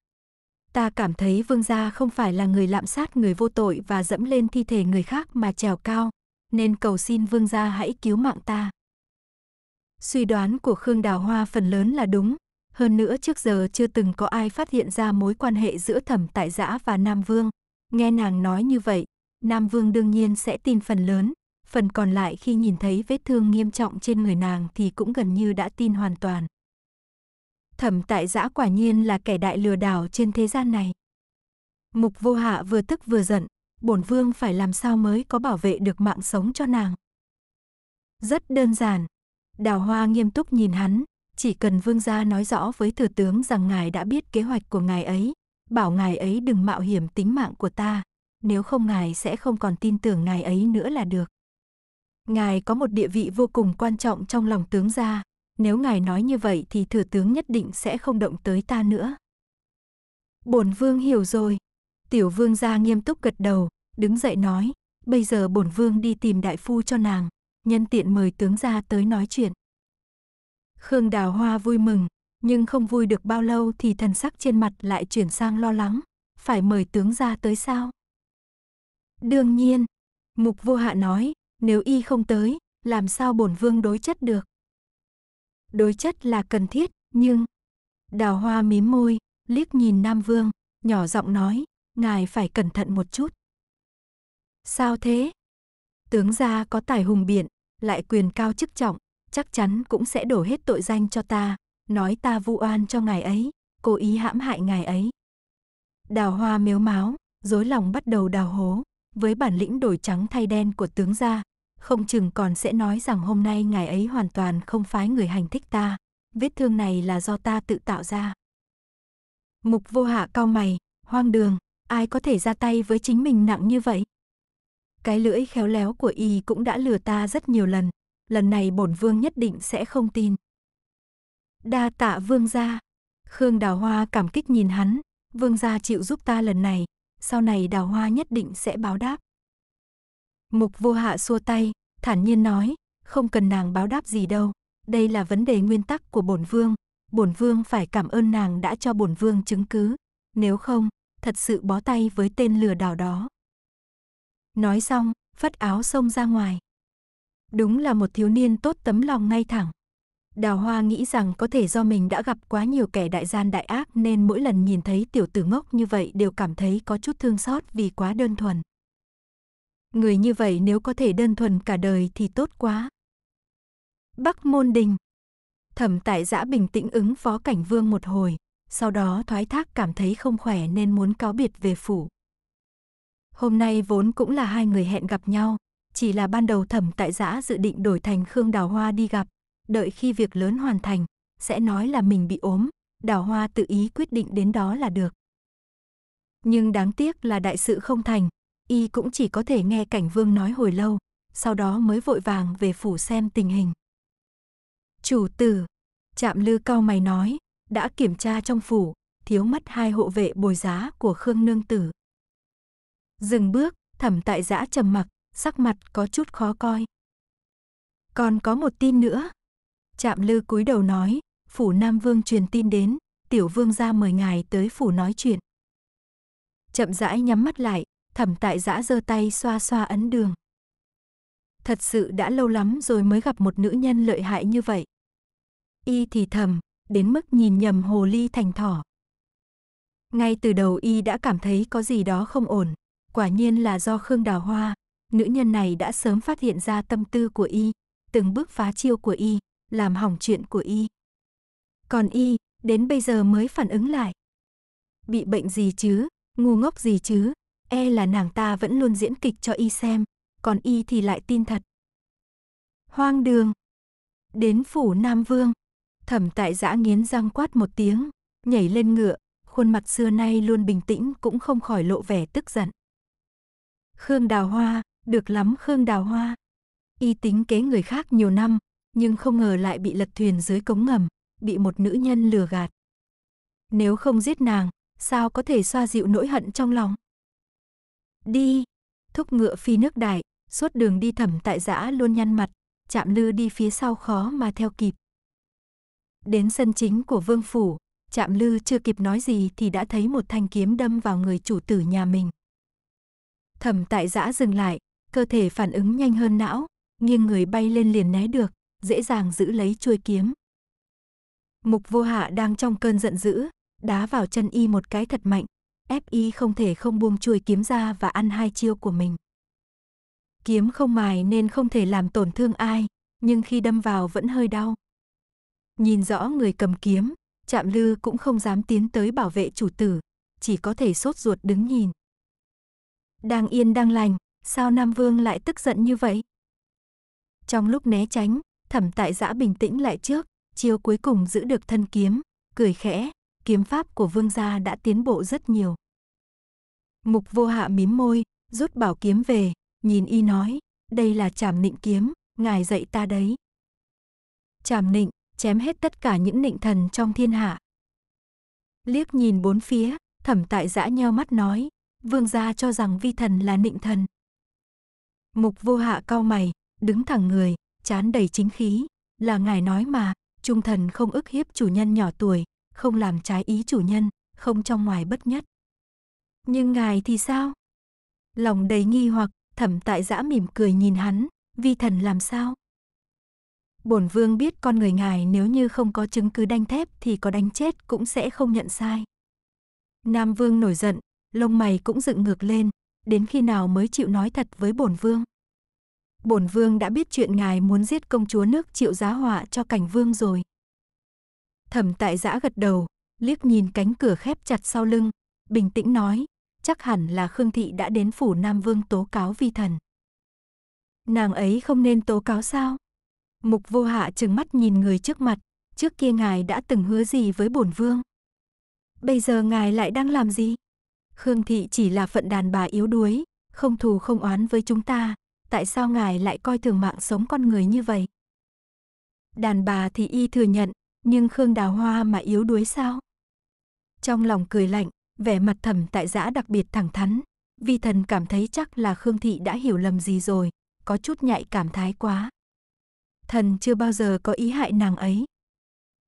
Ta cảm thấy vương gia không phải là người lạm sát người vô tội và dẫm lên thi thể người khác mà trèo cao, nên cầu xin vương gia hãy cứu mạng ta. Suy đoán của Khương Đào Hoa phần lớn là đúng, hơn nữa trước giờ chưa từng có ai phát hiện ra mối quan hệ giữa thẩm tại giã và Nam Vương. Nghe nàng nói như vậy, Nam Vương đương nhiên sẽ tin phần lớn, phần còn lại khi nhìn thấy vết thương nghiêm trọng trên người nàng thì cũng gần như đã tin hoàn toàn. Thẩm tại giã quả nhiên là kẻ đại lừa đảo trên thế gian này. Mục vô hạ vừa tức vừa giận, bổn vương phải làm sao mới có bảo vệ được mạng sống cho nàng. Rất đơn giản, Đào Hoa nghiêm túc nhìn hắn, chỉ cần vương gia nói rõ với thừa tướng rằng ngài đã biết kế hoạch của ngài ấy, bảo ngài ấy đừng mạo hiểm tính mạng của ta, nếu không ngài sẽ không còn tin tưởng ngài ấy nữa là được. Ngài có một địa vị vô cùng quan trọng trong lòng tướng gia, nếu ngài nói như vậy thì thừa tướng nhất định sẽ không động tới ta nữa. Bổn vương hiểu rồi. Tiểu vương gia nghiêm túc gật đầu, đứng dậy nói, bây giờ bổn vương đi tìm đại phu cho nàng nhân tiện mời tướng ra tới nói chuyện. Khương Đào Hoa vui mừng, nhưng không vui được bao lâu thì thần sắc trên mặt lại chuyển sang lo lắng, phải mời tướng ra tới sao? Đương nhiên, Mục Vô Hạ nói, nếu y không tới, làm sao bổn vương đối chất được? Đối chất là cần thiết, nhưng... Đào Hoa mím môi, liếc nhìn Nam Vương, nhỏ giọng nói, ngài phải cẩn thận một chút. Sao thế? Tướng gia có tài hùng biện, lại quyền cao chức trọng, chắc chắn cũng sẽ đổ hết tội danh cho ta, nói ta vu oan cho ngài ấy, cố ý hãm hại ngài ấy. Đào hoa miếu máu, dối lòng bắt đầu đào hố, với bản lĩnh đổi trắng thay đen của tướng gia, không chừng còn sẽ nói rằng hôm nay ngài ấy hoàn toàn không phái người hành thích ta, vết thương này là do ta tự tạo ra. Mục vô hạ cao mày, hoang đường, ai có thể ra tay với chính mình nặng như vậy? Cái lưỡi khéo léo của y cũng đã lừa ta rất nhiều lần, lần này bổn vương nhất định sẽ không tin. Đa tạ vương gia. Khương Đào Hoa cảm kích nhìn hắn, vương gia chịu giúp ta lần này, sau này Đào Hoa nhất định sẽ báo đáp. Mục vô hạ xua tay, thản nhiên nói, không cần nàng báo đáp gì đâu, đây là vấn đề nguyên tắc của bổn vương, bổn vương phải cảm ơn nàng đã cho bổn vương chứng cứ, nếu không, thật sự bó tay với tên lừa đảo đó. Nói xong, phất áo xông ra ngoài. Đúng là một thiếu niên tốt tấm lòng ngay thẳng. Đào Hoa nghĩ rằng có thể do mình đã gặp quá nhiều kẻ đại gian đại ác nên mỗi lần nhìn thấy tiểu tử ngốc như vậy đều cảm thấy có chút thương xót vì quá đơn thuần. Người như vậy nếu có thể đơn thuần cả đời thì tốt quá. Bắc Môn Đình Thẩm tại giã bình tĩnh ứng phó cảnh vương một hồi, sau đó thoái thác cảm thấy không khỏe nên muốn cáo biệt về phủ. Hôm nay vốn cũng là hai người hẹn gặp nhau, chỉ là ban đầu thẩm tại giã dự định đổi thành Khương Đào Hoa đi gặp, đợi khi việc lớn hoàn thành, sẽ nói là mình bị ốm, Đào Hoa tự ý quyết định đến đó là được. Nhưng đáng tiếc là đại sự không thành, y cũng chỉ có thể nghe cảnh vương nói hồi lâu, sau đó mới vội vàng về phủ xem tình hình. Chủ tử, chạm lư cao mày nói, đã kiểm tra trong phủ, thiếu mất hai hộ vệ bồi giá của Khương Nương Tử, Dừng bước, thẩm tại giã trầm mặc, sắc mặt có chút khó coi. Còn có một tin nữa. Trạm lư cúi đầu nói, phủ Nam Vương truyền tin đến, tiểu vương ra mời ngài tới phủ nói chuyện. Chậm rãi nhắm mắt lại, thẩm tại giã giơ tay xoa xoa ấn đường. Thật sự đã lâu lắm rồi mới gặp một nữ nhân lợi hại như vậy. Y thì thầm, đến mức nhìn nhầm hồ ly thành thỏ. Ngay từ đầu y đã cảm thấy có gì đó không ổn. Quả nhiên là do Khương Đào Hoa, nữ nhân này đã sớm phát hiện ra tâm tư của y, từng bước phá chiêu của y, làm hỏng chuyện của y. Còn y, đến bây giờ mới phản ứng lại. Bị bệnh gì chứ, ngu ngốc gì chứ, e là nàng ta vẫn luôn diễn kịch cho y xem, còn y thì lại tin thật. Hoang đường. Đến phủ Nam Vương, thẩm tại giã nghiến răng quát một tiếng, nhảy lên ngựa, khuôn mặt xưa nay luôn bình tĩnh cũng không khỏi lộ vẻ tức giận. Khương Đào Hoa, được lắm Khương Đào Hoa. Y tính kế người khác nhiều năm, nhưng không ngờ lại bị lật thuyền dưới cống ngầm, bị một nữ nhân lừa gạt. Nếu không giết nàng, sao có thể xoa dịu nỗi hận trong lòng? Đi! Thúc ngựa phi nước đại, suốt đường đi thẩm tại giã luôn nhăn mặt, chạm lư đi phía sau khó mà theo kịp. Đến sân chính của vương phủ, chạm lư chưa kịp nói gì thì đã thấy một thanh kiếm đâm vào người chủ tử nhà mình. Thẩm tại giã dừng lại, cơ thể phản ứng nhanh hơn não, nghiêng người bay lên liền né được, dễ dàng giữ lấy chuôi kiếm. Mục vô hạ đang trong cơn giận dữ, đá vào chân y một cái thật mạnh, ép y không thể không buông chuôi kiếm ra và ăn hai chiêu của mình. Kiếm không mài nên không thể làm tổn thương ai, nhưng khi đâm vào vẫn hơi đau. Nhìn rõ người cầm kiếm, Trạm lư cũng không dám tiến tới bảo vệ chủ tử, chỉ có thể sốt ruột đứng nhìn. Đang yên đang lành, sao Nam Vương lại tức giận như vậy? Trong lúc né tránh, thẩm tại giã bình tĩnh lại trước, chiêu cuối cùng giữ được thân kiếm, cười khẽ, kiếm pháp của vương gia đã tiến bộ rất nhiều. Mục vô hạ mím môi, rút bảo kiếm về, nhìn y nói, đây là chảm nịnh kiếm, ngài dạy ta đấy. Chảm nịnh, chém hết tất cả những nịnh thần trong thiên hạ. Liếc nhìn bốn phía, thẩm tại giã nheo mắt nói, vương gia cho rằng vi thần là nịnh thần. Mục vô hạ cao mày, đứng thẳng người, chán đầy chính khí, là ngài nói mà, trung thần không ức hiếp chủ nhân nhỏ tuổi, không làm trái ý chủ nhân, không trong ngoài bất nhất. Nhưng ngài thì sao? Lòng đầy nghi hoặc, thẩm tại giã mỉm cười nhìn hắn, vi thần làm sao? Bổn vương biết con người ngài nếu như không có chứng cứ đanh thép thì có đánh chết cũng sẽ không nhận sai. Nam vương nổi giận, lông mày cũng dựng ngược lên, đến khi nào mới chịu nói thật với bổn vương. Bổn vương đã biết chuyện ngài muốn giết công chúa nước chịu giá họa cho cảnh vương rồi. Thẩm tại giã gật đầu, liếc nhìn cánh cửa khép chặt sau lưng, bình tĩnh nói, chắc hẳn là Khương Thị đã đến phủ Nam Vương tố cáo vi thần. Nàng ấy không nên tố cáo sao? Mục vô hạ trừng mắt nhìn người trước mặt, trước kia ngài đã từng hứa gì với bổn vương? Bây giờ ngài lại đang làm gì? Khương Thị chỉ là phận đàn bà yếu đuối, không thù không oán với chúng ta, tại sao ngài lại coi thường mạng sống con người như vậy? Đàn bà thì y thừa nhận, nhưng Khương Đào Hoa mà yếu đuối sao? Trong lòng cười lạnh, vẻ mặt thẩm tại giã đặc biệt thẳng thắn, vi thần cảm thấy chắc là Khương Thị đã hiểu lầm gì rồi, có chút nhạy cảm thái quá. Thần chưa bao giờ có ý hại nàng ấy.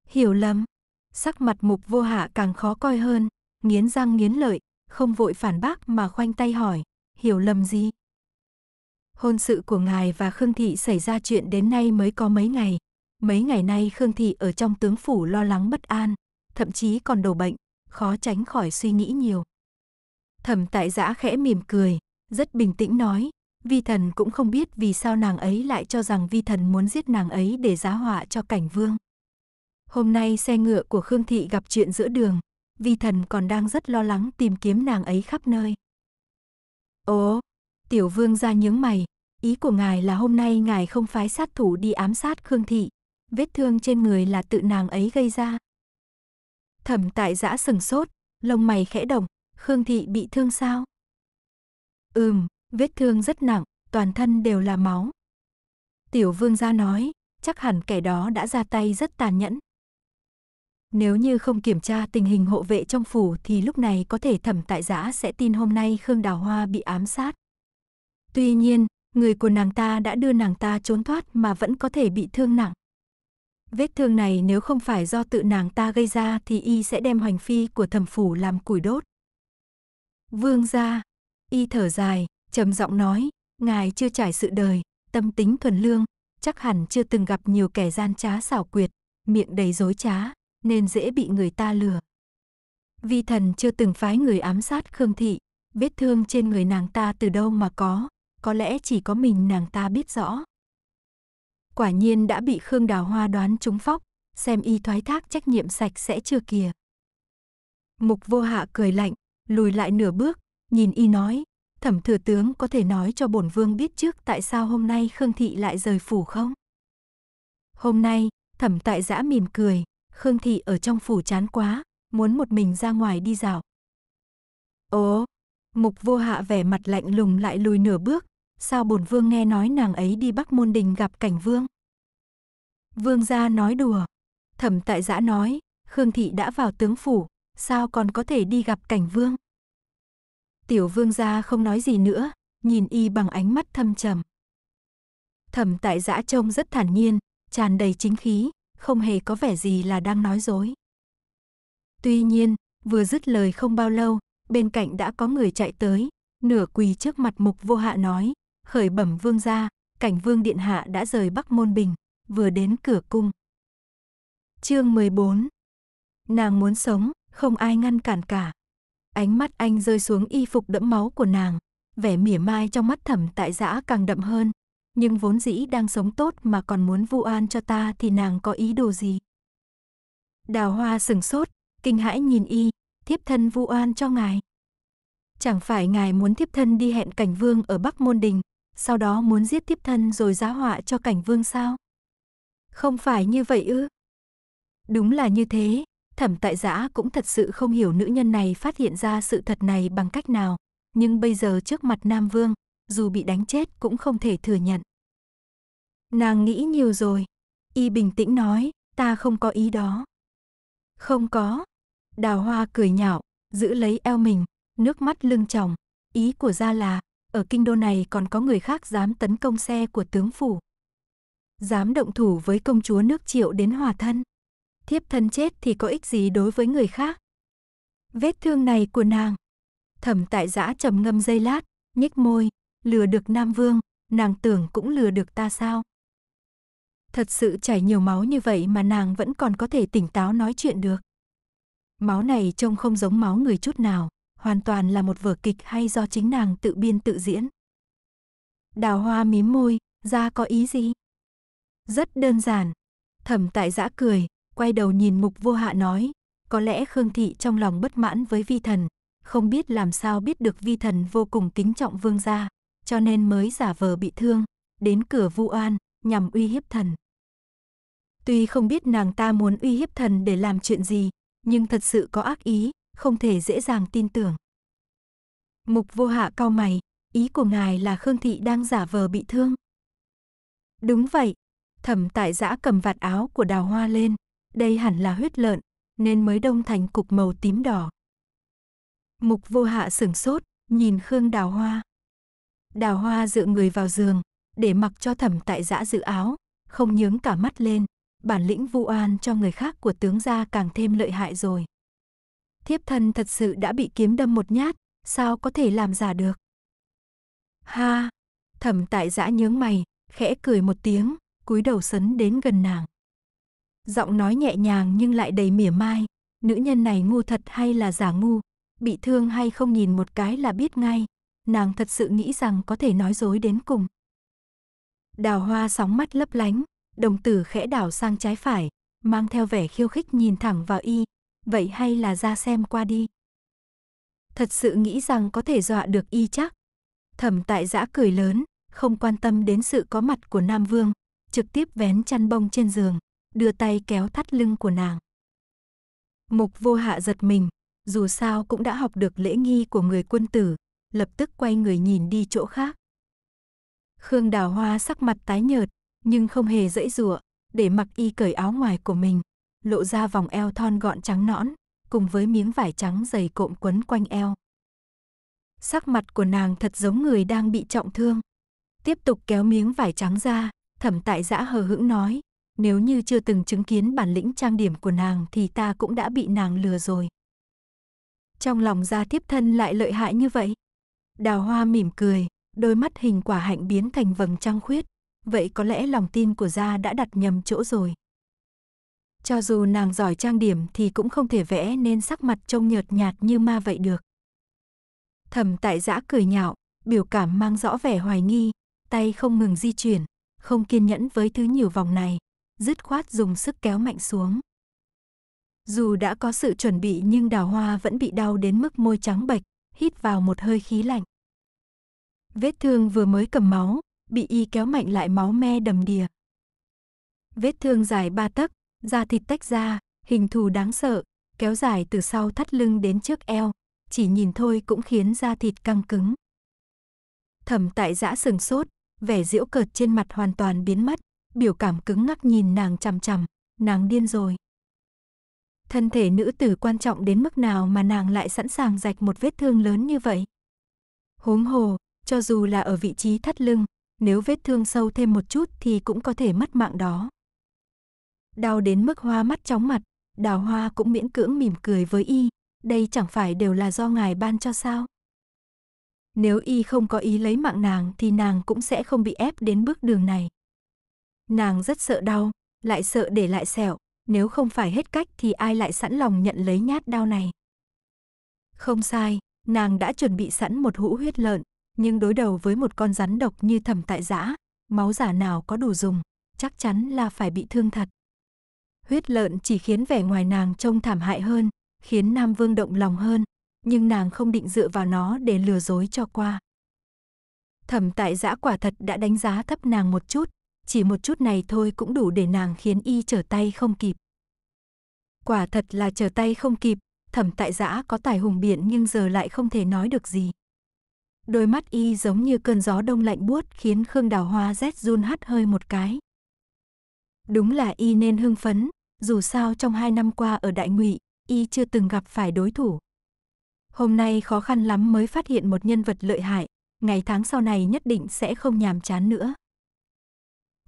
Hiểu lầm, sắc mặt mục vô hạ càng khó coi hơn, nghiến răng nghiến lợi, không vội phản bác mà khoanh tay hỏi, hiểu lầm gì? Hôn sự của ngài và Khương Thị xảy ra chuyện đến nay mới có mấy ngày. Mấy ngày nay Khương Thị ở trong tướng phủ lo lắng bất an, thậm chí còn đổ bệnh, khó tránh khỏi suy nghĩ nhiều. Thẩm tại giã khẽ mỉm cười, rất bình tĩnh nói, vi thần cũng không biết vì sao nàng ấy lại cho rằng vi thần muốn giết nàng ấy để giá họa cho cảnh vương. Hôm nay xe ngựa của Khương Thị gặp chuyện giữa đường, vi thần còn đang rất lo lắng tìm kiếm nàng ấy khắp nơi. Ồ, tiểu vương ra nhướng mày, ý của ngài là hôm nay ngài không phái sát thủ đi ám sát Khương Thị, vết thương trên người là tự nàng ấy gây ra. Thẩm tại giã sừng sốt, lông mày khẽ động, Khương Thị bị thương sao? Ừm, vết thương rất nặng, toàn thân đều là máu. Tiểu vương gia nói, chắc hẳn kẻ đó đã ra tay rất tàn nhẫn, nếu như không kiểm tra tình hình hộ vệ trong phủ thì lúc này có thể thẩm tại giã sẽ tin hôm nay Khương Đào Hoa bị ám sát. Tuy nhiên, người của nàng ta đã đưa nàng ta trốn thoát mà vẫn có thể bị thương nặng. Vết thương này nếu không phải do tự nàng ta gây ra thì y sẽ đem hoành phi của thẩm phủ làm củi đốt. Vương gia, y thở dài, trầm giọng nói, ngài chưa trải sự đời, tâm tính thuần lương, chắc hẳn chưa từng gặp nhiều kẻ gian trá xảo quyệt, miệng đầy dối trá, nên dễ bị người ta lừa. Vi thần chưa từng phái người ám sát Khương Thị, vết thương trên người nàng ta từ đâu mà có, có lẽ chỉ có mình nàng ta biết rõ. Quả nhiên đã bị Khương Đào Hoa đoán trúng phóc, xem y thoái thác trách nhiệm sạch sẽ chưa kìa. Mục vô hạ cười lạnh, lùi lại nửa bước, nhìn y nói, thẩm thừa tướng có thể nói cho bổn vương biết trước tại sao hôm nay Khương Thị lại rời phủ không? Hôm nay, thẩm tại giã mỉm cười, Khương Thị ở trong phủ chán quá, muốn một mình ra ngoài đi dạo. Ồ, mục vô hạ vẻ mặt lạnh lùng lại lùi nửa bước, sao bổn vương nghe nói nàng ấy đi bắc môn đình gặp cảnh vương. Vương gia nói đùa, thẩm tại giã nói, Khương Thị đã vào tướng phủ, sao còn có thể đi gặp cảnh vương. Tiểu vương gia không nói gì nữa, nhìn y bằng ánh mắt thâm trầm. Thẩm tại giã trông rất thản nhiên, tràn đầy chính khí, không hề có vẻ gì là đang nói dối. Tuy nhiên, vừa dứt lời không bao lâu, bên cạnh đã có người chạy tới, nửa quỳ trước mặt mục vô hạ nói, khởi bẩm vương gia, cảnh vương điện hạ đã rời Bắc Môn Bình, vừa đến cửa cung. Chương 14 Nàng muốn sống, không ai ngăn cản cả. Ánh mắt anh rơi xuống y phục đẫm máu của nàng, vẻ mỉa mai trong mắt thẩm tại dã càng đậm hơn, nhưng vốn dĩ đang sống tốt mà còn muốn vu oan cho ta thì nàng có ý đồ gì? Đào hoa sừng sốt, kinh hãi nhìn y, thiếp thân vu oan cho ngài. Chẳng phải ngài muốn thiếp thân đi hẹn cảnh vương ở Bắc Môn Đình, sau đó muốn giết thiếp thân rồi giá họa cho cảnh vương sao? Không phải như vậy ư? Đúng là như thế, thẩm tại giã cũng thật sự không hiểu nữ nhân này phát hiện ra sự thật này bằng cách nào, nhưng bây giờ trước mặt Nam Vương, dù bị đánh chết cũng không thể thừa nhận. Nàng nghĩ nhiều rồi. Y bình tĩnh nói, ta không có ý đó. Không có. Đào hoa cười nhạo, giữ lấy eo mình, nước mắt lưng tròng. Ý của ra là, ở kinh đô này còn có người khác dám tấn công xe của tướng phủ. Dám động thủ với công chúa nước triệu đến hòa thân. Thiếp thân chết thì có ích gì đối với người khác. Vết thương này của nàng. Thẩm tại giã trầm ngâm dây lát, nhếch môi, lừa được Nam Vương, nàng tưởng cũng lừa được ta sao? Thật sự chảy nhiều máu như vậy mà nàng vẫn còn có thể tỉnh táo nói chuyện được. Máu này trông không giống máu người chút nào, hoàn toàn là một vở kịch hay do chính nàng tự biên tự diễn. Đào hoa mím môi, ra có ý gì? Rất đơn giản. Thẩm tại giã cười, quay đầu nhìn mục vô hạ nói, có lẽ Khương Thị trong lòng bất mãn với vi thần, không biết làm sao biết được vi thần vô cùng kính trọng vương gia, cho nên mới giả vờ bị thương, đến cửa Vu Oan nhằm uy hiếp thần. Tuy không biết nàng ta muốn uy hiếp thần để làm chuyện gì, nhưng thật sự có ác ý, không thể dễ dàng tin tưởng. Mục Vô Hạ cau mày, ý của ngài là Khương thị đang giả vờ bị thương? Đúng vậy, Thẩm Tại Giã cầm vạt áo của Đào Hoa lên, đây hẳn là huyết lợn, nên mới đông thành cục màu tím đỏ. Mục Vô Hạ sửng sốt, nhìn Khương Đào Hoa. Đào hoa dựa người vào giường, để mặc cho thẩm tại giã dự áo, không nhướng cả mắt lên, bản lĩnh vu oan cho người khác của tướng gia càng thêm lợi hại rồi. Thiếp thân thật sự đã bị kiếm đâm một nhát, sao có thể làm giả được? Ha, thẩm tại giã nhướng mày, khẽ cười một tiếng, cúi đầu sấn đến gần nàng. Giọng nói nhẹ nhàng nhưng lại đầy mỉa mai, nữ nhân này ngu thật hay là giả ngu, bị thương hay không nhìn một cái là biết ngay, nàng thật sự nghĩ rằng có thể nói dối đến cùng. Đào hoa sóng mắt lấp lánh, đồng tử khẽ đảo sang trái phải, mang theo vẻ khiêu khích nhìn thẳng vào y, vậy hay là ra xem qua đi. Thật sự nghĩ rằng có thể dọa được y chắc. Thẩm tại giã cười lớn, không quan tâm đến sự có mặt của Nam Vương, trực tiếp vén chăn bông trên giường, đưa tay kéo thắt lưng của nàng. Mục vô hạ giật mình, dù sao cũng đã học được lễ nghi của người quân tử, lập tức quay người nhìn đi chỗ khác. Khương Đào Hoa sắc mặt tái nhợt, nhưng không hề dãy dụa, để mặc y cởi áo ngoài của mình, lộ ra vòng eo thon gọn trắng nõn, cùng với miếng vải trắng dày cộm quấn quanh eo. Sắc mặt của nàng thật giống người đang bị trọng thương. Tiếp tục kéo miếng vải trắng ra, thẩm tại giã hờ hững nói, nếu như chưa từng chứng kiến bản lĩnh trang điểm của nàng thì ta cũng đã bị nàng lừa rồi. Trong lòng gia tiếp thân lại lợi hại như vậy. Đào hoa mỉm cười, đôi mắt hình quả hạnh biến thành vầng trăng khuyết, vậy có lẽ lòng tin của gia đã đặt nhầm chỗ rồi. Cho dù nàng giỏi trang điểm thì cũng không thể vẽ nên sắc mặt trông nhợt nhạt như ma vậy được. Thẩm tại giã cười nhạo, biểu cảm mang rõ vẻ hoài nghi, tay không ngừng di chuyển, không kiên nhẫn với thứ nhiều vòng này, dứt khoát dùng sức kéo mạnh xuống. Dù đã có sự chuẩn bị nhưng đào hoa vẫn bị đau đến mức môi trắng bệch, hít vào một hơi khí lạnh. Vết thương vừa mới cầm máu, bị y kéo mạnh lại máu me đầm đìa. Vết thương dài ba tấc, da thịt tách ra, hình thù đáng sợ, kéo dài từ sau thắt lưng đến trước eo, chỉ nhìn thôi cũng khiến da thịt căng cứng. Thẩm tại giã sừng sốt, vẻ diễu cợt trên mặt hoàn toàn biến mất, biểu cảm cứng ngắc nhìn nàng chằm chằm, nàng điên rồi thân thể nữ tử quan trọng đến mức nào mà nàng lại sẵn sàng rạch một vết thương lớn như vậy. Huống hồ, cho dù là ở vị trí thắt lưng, nếu vết thương sâu thêm một chút thì cũng có thể mất mạng đó. Đau đến mức hoa mắt chóng mặt, đào hoa cũng miễn cưỡng mỉm cười với y, đây chẳng phải đều là do ngài ban cho sao. Nếu y không có ý lấy mạng nàng thì nàng cũng sẽ không bị ép đến bước đường này. Nàng rất sợ đau, lại sợ để lại sẹo, nếu không phải hết cách thì ai lại sẵn lòng nhận lấy nhát đau này. Không sai, nàng đã chuẩn bị sẵn một hũ huyết lợn, nhưng đối đầu với một con rắn độc như thẩm tại giã, máu giả nào có đủ dùng, chắc chắn là phải bị thương thật. Huyết lợn chỉ khiến vẻ ngoài nàng trông thảm hại hơn, khiến Nam Vương động lòng hơn, nhưng nàng không định dựa vào nó để lừa dối cho qua. Thẩm tại giã quả thật đã đánh giá thấp nàng một chút, chỉ một chút này thôi cũng đủ để nàng khiến y trở tay không kịp. Quả thật là trở tay không kịp, thẩm tại giã có tài hùng biện nhưng giờ lại không thể nói được gì. Đôi mắt y giống như cơn gió đông lạnh buốt khiến Khương Đào Hoa rét run hắt hơi một cái. Đúng là y nên hưng phấn, dù sao trong hai năm qua ở Đại Ngụy, y chưa từng gặp phải đối thủ. Hôm nay khó khăn lắm mới phát hiện một nhân vật lợi hại, ngày tháng sau này nhất định sẽ không nhàm chán nữa.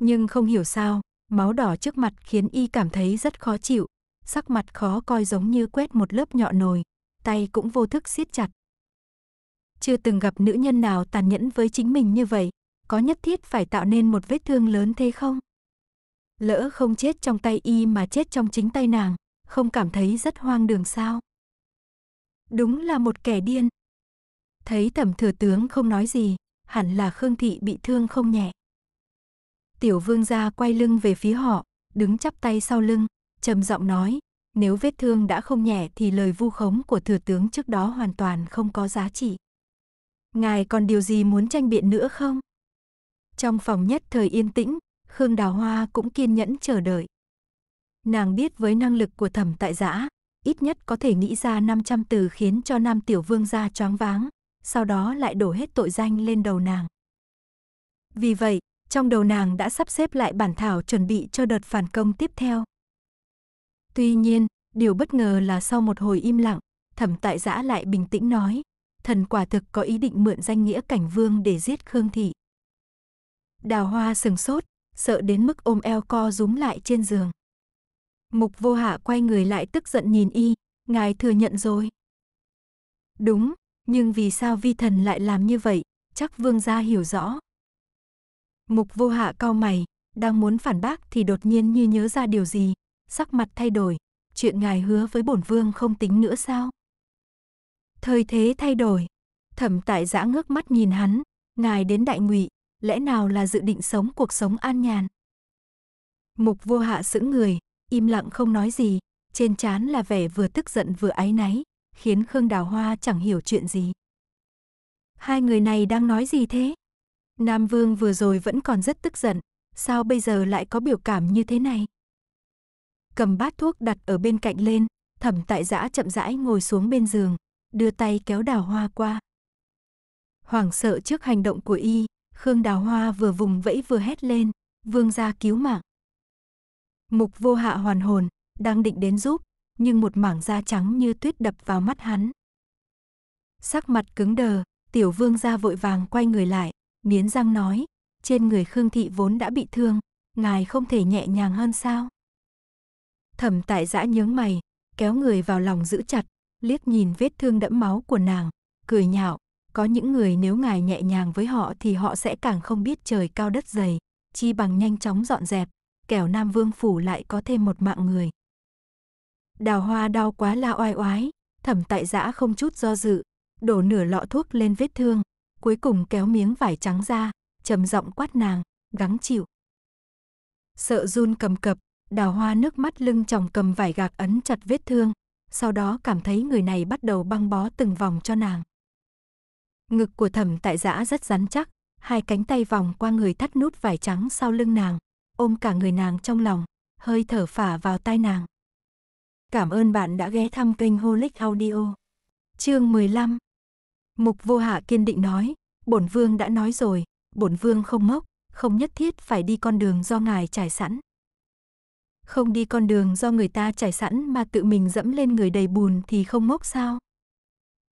Nhưng không hiểu sao, máu đỏ trước mặt khiến y cảm thấy rất khó chịu, sắc mặt khó coi giống như quét một lớp nhọ nồi, tay cũng vô thức siết chặt. Chưa từng gặp nữ nhân nào tàn nhẫn với chính mình như vậy, có nhất thiết phải tạo nên một vết thương lớn thế không? Lỡ không chết trong tay y mà chết trong chính tay nàng, không cảm thấy rất hoang đường sao? Đúng là một kẻ điên. Thấy thẩm thừa tướng không nói gì, hẳn là Khương Thị bị thương không nhẹ. Tiểu vương gia quay lưng về phía họ, đứng chắp tay sau lưng, trầm giọng nói, nếu vết thương đã không nhẹ thì lời vu khống của thừa tướng trước đó hoàn toàn không có giá trị. Ngài còn điều gì muốn tranh biện nữa không? Trong phòng nhất thời yên tĩnh, Khương Đào Hoa cũng kiên nhẫn chờ đợi. Nàng biết với năng lực của thẩm tại giã, ít nhất có thể nghĩ ra 500 từ khiến cho nam tiểu vương gia choáng váng, sau đó lại đổ hết tội danh lên đầu nàng. Vì vậy, trong đầu nàng đã sắp xếp lại bản thảo chuẩn bị cho đợt phản công tiếp theo. Tuy nhiên, điều bất ngờ là sau một hồi im lặng, thẩm tại giã lại bình tĩnh nói, thần quả thực có ý định mượn danh nghĩa cảnh vương để giết Khương Thị. Đào hoa sừng sốt, sợ đến mức ôm eo co rúm lại trên giường. Mục vô hạ quay người lại tức giận nhìn y, ngài thừa nhận rồi. Đúng, nhưng vì sao vi thần lại làm như vậy, chắc vương gia hiểu rõ. Mục vô hạ cau mày, đang muốn phản bác thì đột nhiên như nhớ ra điều gì, sắc mặt thay đổi, chuyện ngài hứa với bổn vương không tính nữa sao? Thời thế thay đổi, thẩm tại giã ngước mắt nhìn hắn, ngài đến đại ngụy, lẽ nào là dự định sống cuộc sống an nhàn? Mục vô hạ sững người, im lặng không nói gì, trên trán là vẻ vừa tức giận vừa áy náy, khiến Khương Đào Hoa chẳng hiểu chuyện gì. Hai người này đang nói gì thế? Nam Vương vừa rồi vẫn còn rất tức giận, sao bây giờ lại có biểu cảm như thế này? Cầm bát thuốc đặt ở bên cạnh lên, thẩm tại giã chậm rãi ngồi xuống bên giường, đưa tay kéo đào hoa qua. Hoảng sợ trước hành động của y, Khương đào hoa vừa vùng vẫy vừa hét lên, vương gia cứu mạng. Mục vô hạ hoàn hồn, đang định đến giúp, nhưng một mảng da trắng như tuyết đập vào mắt hắn. Sắc mặt cứng đờ, tiểu vương gia vội vàng quay người lại, nghiến răng nói, trên người Khương Thị vốn đã bị thương, ngài không thể nhẹ nhàng hơn sao? Thẩm tại giã nhướng mày, kéo người vào lòng giữ chặt, liếc nhìn vết thương đẫm máu của nàng, cười nhạo, có những người nếu ngài nhẹ nhàng với họ thì họ sẽ càng không biết trời cao đất dày, chi bằng nhanh chóng dọn dẹp, kẻo Nam Vương Phủ lại có thêm một mạng người. Đào hoa đau quá la oai oái, thẩm tại giã không chút do dự, đổ nửa lọ thuốc lên vết thương, cuối cùng kéo miếng vải trắng ra, trầm giọng quát nàng, gắng chịu. Sợ run cầm cập, đào hoa nước mắt lưng chồng cầm vải gạc ấn chặt vết thương, sau đó cảm thấy người này bắt đầu băng bó từng vòng cho nàng. Ngực của thẩm tại giã rất rắn chắc, hai cánh tay vòng qua người thắt nút vải trắng sau lưng nàng, ôm cả người nàng trong lòng, hơi thở phả vào tai nàng. Cảm ơn bạn đã ghé thăm kênh Holic Audio. Chương 15 Mục vô hạ kiên định nói, bổn vương đã nói rồi, bổn vương không mốc, không nhất thiết phải đi con đường do ngài trải sẵn. Không đi con đường do người ta trải sẵn mà tự mình dẫm lên người đầy bùn thì không mốc sao?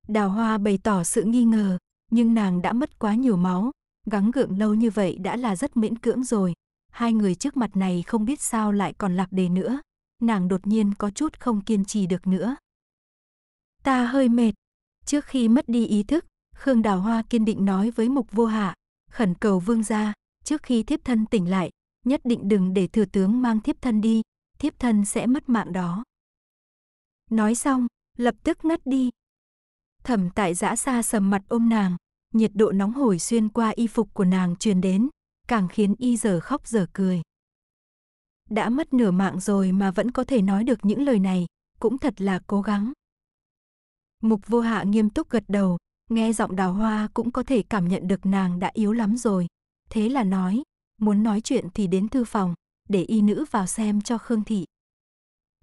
Đào hoa bày tỏ sự nghi ngờ, nhưng nàng đã mất quá nhiều máu, gắng gượng lâu như vậy đã là rất miễn cưỡng rồi. Hai người trước mặt này không biết sao lại còn lạc đề nữa, nàng đột nhiên có chút không kiên trì được nữa. Ta hơi mệt, Trước khi mất đi ý thức, Khương Đào Hoa kiên định nói với Mục Vô Hạ, khẩn cầu vương gia, trước khi thiếp thân tỉnh lại, nhất định đừng để thừa tướng mang thiếp thân đi, thiếp thân sẽ mất mạng đó. Nói xong, lập tức ngất đi. Thẩm tại giã xa sầm mặt ôm nàng, nhiệt độ nóng hổi xuyên qua y phục của nàng truyền đến, càng khiến y giờ khóc giờ cười. Đã mất nửa mạng rồi mà vẫn có thể nói được những lời này, cũng thật là cố gắng. Mục vô hạ nghiêm túc gật đầu, nghe giọng đào hoa cũng có thể cảm nhận được nàng đã yếu lắm rồi. Thế là nói, muốn nói chuyện thì đến thư phòng, để y nữ vào xem cho Khương Thị.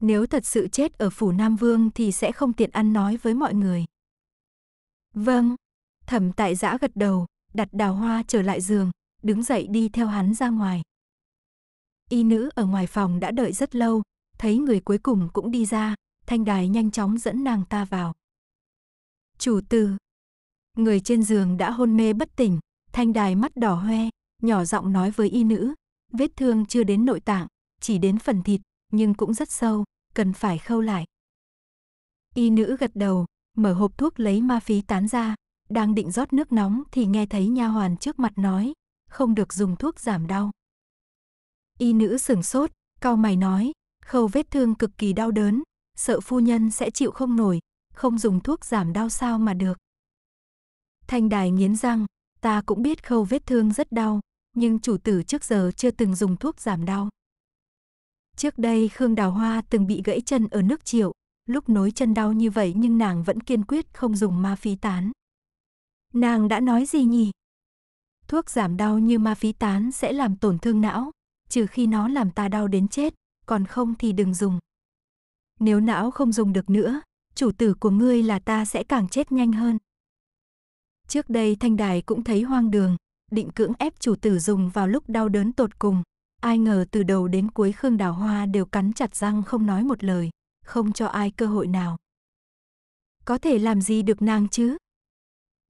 Nếu thật sự chết ở phủ Nam Vương thì sẽ không tiện ăn nói với mọi người. Vâng, thẩm tại giã gật đầu, đặt đào hoa trở lại giường, đứng dậy đi theo hắn ra ngoài. Y nữ ở ngoài phòng đã đợi rất lâu, thấy người cuối cùng cũng đi ra, thanh đài nhanh chóng dẫn nàng ta vào. Chủ tử. Người trên giường đã hôn mê bất tỉnh, thanh đài mắt đỏ hoe, nhỏ giọng nói với y nữ. Vết thương chưa đến nội tạng, chỉ đến phần thịt, nhưng cũng rất sâu, cần phải khâu lại. Y nữ gật đầu, mở hộp thuốc lấy ma phí tán ra, đang định rót nước nóng thì nghe thấy nha hoàn trước mặt nói, không được dùng thuốc giảm đau. Y nữ sửng sốt, cau mày nói, khâu vết thương cực kỳ đau đớn, sợ phu nhân sẽ chịu không nổi, không dùng thuốc giảm đau sao mà được. Thanh đài nghiến răng, ta cũng biết khâu vết thương rất đau, nhưng chủ tử trước giờ chưa từng dùng thuốc giảm đau. Trước đây Khương Đào Hoa từng bị gãy chân ở nước triệu, lúc nối chân đau như vậy nhưng nàng vẫn kiên quyết không dùng ma phí tán. Nàng đã nói gì nhỉ? Thuốc giảm đau như ma phí tán sẽ làm tổn thương não, trừ khi nó làm ta đau đến chết, còn không thì đừng dùng. Nếu não không dùng được nữa, chủ tử của ngươi là ta sẽ càng chết nhanh hơn. Trước đây thanh đài cũng thấy hoang đường, định cưỡng ép chủ tử dùng vào lúc đau đớn tột cùng. Ai ngờ từ đầu đến cuối Khương Đào Hoa đều cắn chặt răng không nói một lời, không cho ai cơ hội nào. Có thể làm gì được nàng chứ?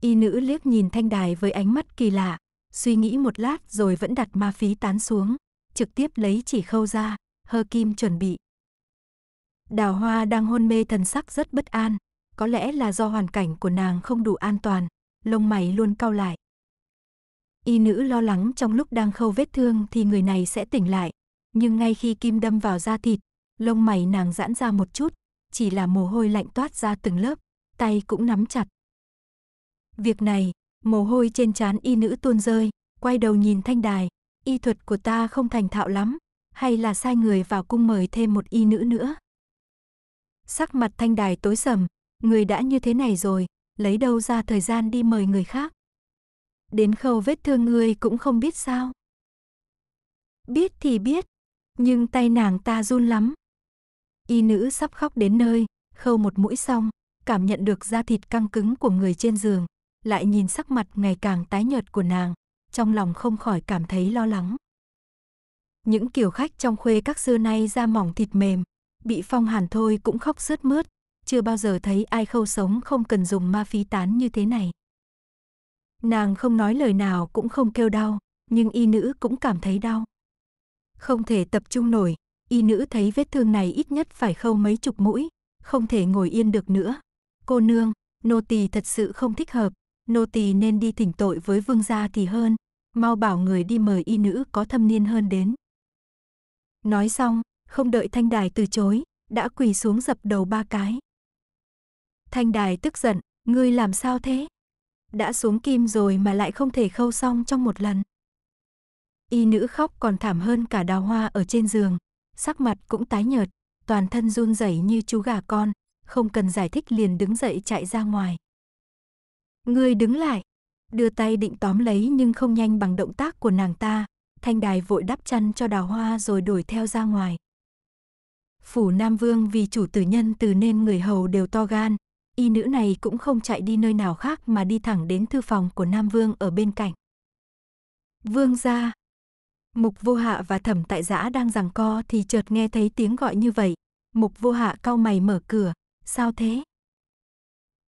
Y nữ liếc nhìn thanh đài với ánh mắt kỳ lạ, suy nghĩ một lát rồi vẫn đặt ma phí tán xuống, trực tiếp lấy chỉ khâu ra, hơ kim chuẩn bị. Đào Hoa đang hôn mê thần sắc rất bất an, có lẽ là do hoàn cảnh của nàng không đủ an toàn, lông mày luôn cau lại. Y nữ lo lắng trong lúc đang khâu vết thương thì người này sẽ tỉnh lại, nhưng ngay khi kim đâm vào da thịt, lông mày nàng giãn ra một chút, chỉ là mồ hôi lạnh toát ra từng lớp, tay cũng nắm chặt. Việc này, mồ hôi trên trán y nữ tuôn rơi, quay đầu nhìn thanh đài, y thuật của ta không thành thạo lắm, hay là sai người vào cung mời thêm một y nữ nữa sắc mặt thanh đài tối sầm, người đã như thế này rồi, lấy đâu ra thời gian đi mời người khác. Đến khâu vết thương người cũng không biết sao. Biết thì biết, nhưng tay nàng ta run lắm. Y nữ sắp khóc đến nơi, khâu một mũi xong, cảm nhận được da thịt căng cứng của người trên giường, lại nhìn sắc mặt ngày càng tái nhợt của nàng, trong lòng không khỏi cảm thấy lo lắng. Những kiểu khách trong khuê các xưa nay da mỏng thịt mềm, bị phong hàn thôi cũng khóc sướt mướt, chưa bao giờ thấy ai khâu sống không cần dùng ma phí tán như thế này. Nàng không nói lời nào cũng không kêu đau, nhưng y nữ cũng cảm thấy đau. Không thể tập trung nổi, y nữ thấy vết thương này ít nhất phải khâu mấy chục mũi, không thể ngồi yên được nữa. Cô nương, nô tỳ thật sự không thích hợp, nô tỳ nên đi thỉnh tội với vương gia thì hơn, mau bảo người đi mời y nữ có thâm niên hơn đến. Nói xong, không đợi Thanh Đài từ chối, đã quỳ xuống dập đầu ba cái. Thanh Đài tức giận, ngươi làm sao thế? Đã xuống kim rồi mà lại không thể khâu xong trong một lần. Y nữ khóc còn thảm hơn cả đào hoa ở trên giường, sắc mặt cũng tái nhợt, toàn thân run rẩy như chú gà con, không cần giải thích liền đứng dậy chạy ra ngoài. Ngươi đứng lại, đưa tay định tóm lấy nhưng không nhanh bằng động tác của nàng ta, thanh đài vội đắp chăn cho đào hoa rồi đuổi theo ra ngoài. Phủ Nam Vương vì chủ tử nhân từ nên người hầu đều to gan, y nữ này cũng không chạy đi nơi nào khác mà đi thẳng đến thư phòng của Nam Vương ở bên cạnh. Vương gia. Mục Vô Hạ và Thẩm Tại Giã đang giằng co thì chợt nghe thấy tiếng gọi như vậy, Mục Vô Hạ cau mày mở cửa, sao thế?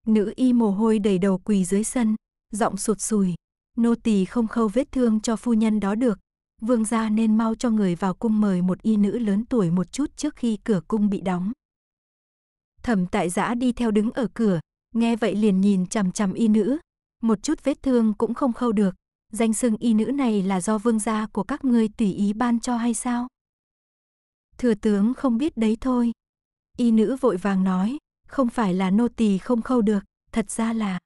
Nữ y mồ hôi đầy đầu quỳ dưới sân, giọng sụt sùi, nô tỳ không khâu vết thương cho phu nhân đó được, vương gia nên mau cho người vào cung mời một y nữ lớn tuổi một chút trước khi cửa cung bị đóng. Thẩm tại giã đi theo đứng ở cửa, nghe vậy liền nhìn chằm chằm y nữ, một chút vết thương cũng không khâu được, danh xưng y nữ này là do vương gia của các ngươi tùy ý ban cho hay sao? Thừa tướng không biết đấy thôi. Y nữ vội vàng nói, không phải là nô tỳ không khâu được, thật ra là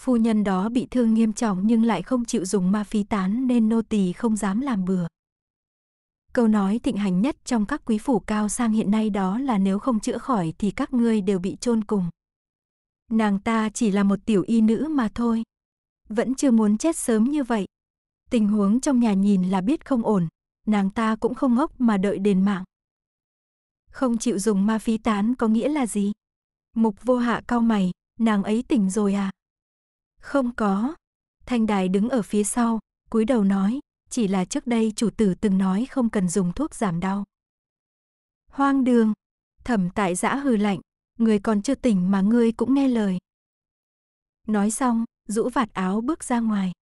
Phu nhân đó bị thương nghiêm trọng nhưng lại không chịu dùng ma phí tán nên nô tỳ không dám làm bừa. Câu nói thịnh hành nhất trong các quý phủ cao sang hiện nay đó là nếu không chữa khỏi thì các ngươi đều bị chôn cùng. Nàng ta chỉ là một tiểu y nữ mà thôi. Vẫn chưa muốn chết sớm như vậy. Tình huống trong nhà nhìn là biết không ổn, nàng ta cũng không ngốc mà đợi đền mạng. Không chịu dùng ma phí tán có nghĩa là gì? Mục vô hạ cao mày, nàng ấy tỉnh rồi à? Không có. Thanh Đài đứng ở phía sau, cúi đầu nói, chỉ là trước đây chủ tử từng nói không cần dùng thuốc giảm đau. Hoang đường, thẩm tại giã hừ lạnh, người còn chưa tỉnh mà ngươi cũng nghe lời. Nói xong, rũ vạt áo bước ra ngoài.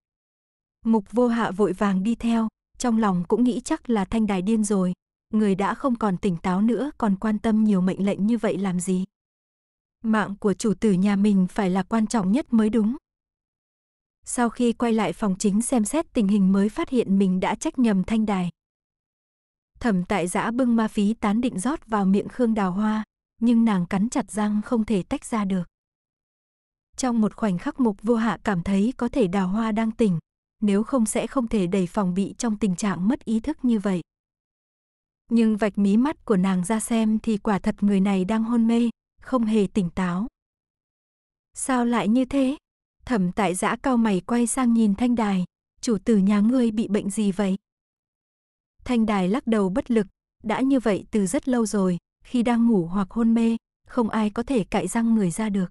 Mục vô hạ vội vàng đi theo, trong lòng cũng nghĩ chắc là thanh đài điên rồi, người đã không còn tỉnh táo nữa còn quan tâm nhiều mệnh lệnh như vậy làm gì. Mạng của chủ tử nhà mình phải là quan trọng nhất mới đúng. Sau khi quay lại phòng chính xem xét tình hình mới phát hiện mình đã trách nhầm thanh đài. Thẩm tại giã bưng ma phí tán định rót vào miệng Khương Đào Hoa, nhưng nàng cắn chặt răng không thể tách ra được. Trong một khoảnh khắc mục vô hạ cảm thấy có thể Đào Hoa đang tỉnh, nếu không sẽ không thể đầy phòng bị trong tình trạng mất ý thức như vậy. Nhưng vạch mí mắt của nàng ra xem thì quả thật người này đang hôn mê, không hề tỉnh táo. Sao lại như thế? Thẩm tại giã cao mày quay sang nhìn thanh đài, chủ tử nhà ngươi bị bệnh gì vậy? Thanh đài lắc đầu bất lực, đã như vậy từ rất lâu rồi, khi đang ngủ hoặc hôn mê, không ai có thể cạy răng người ra được.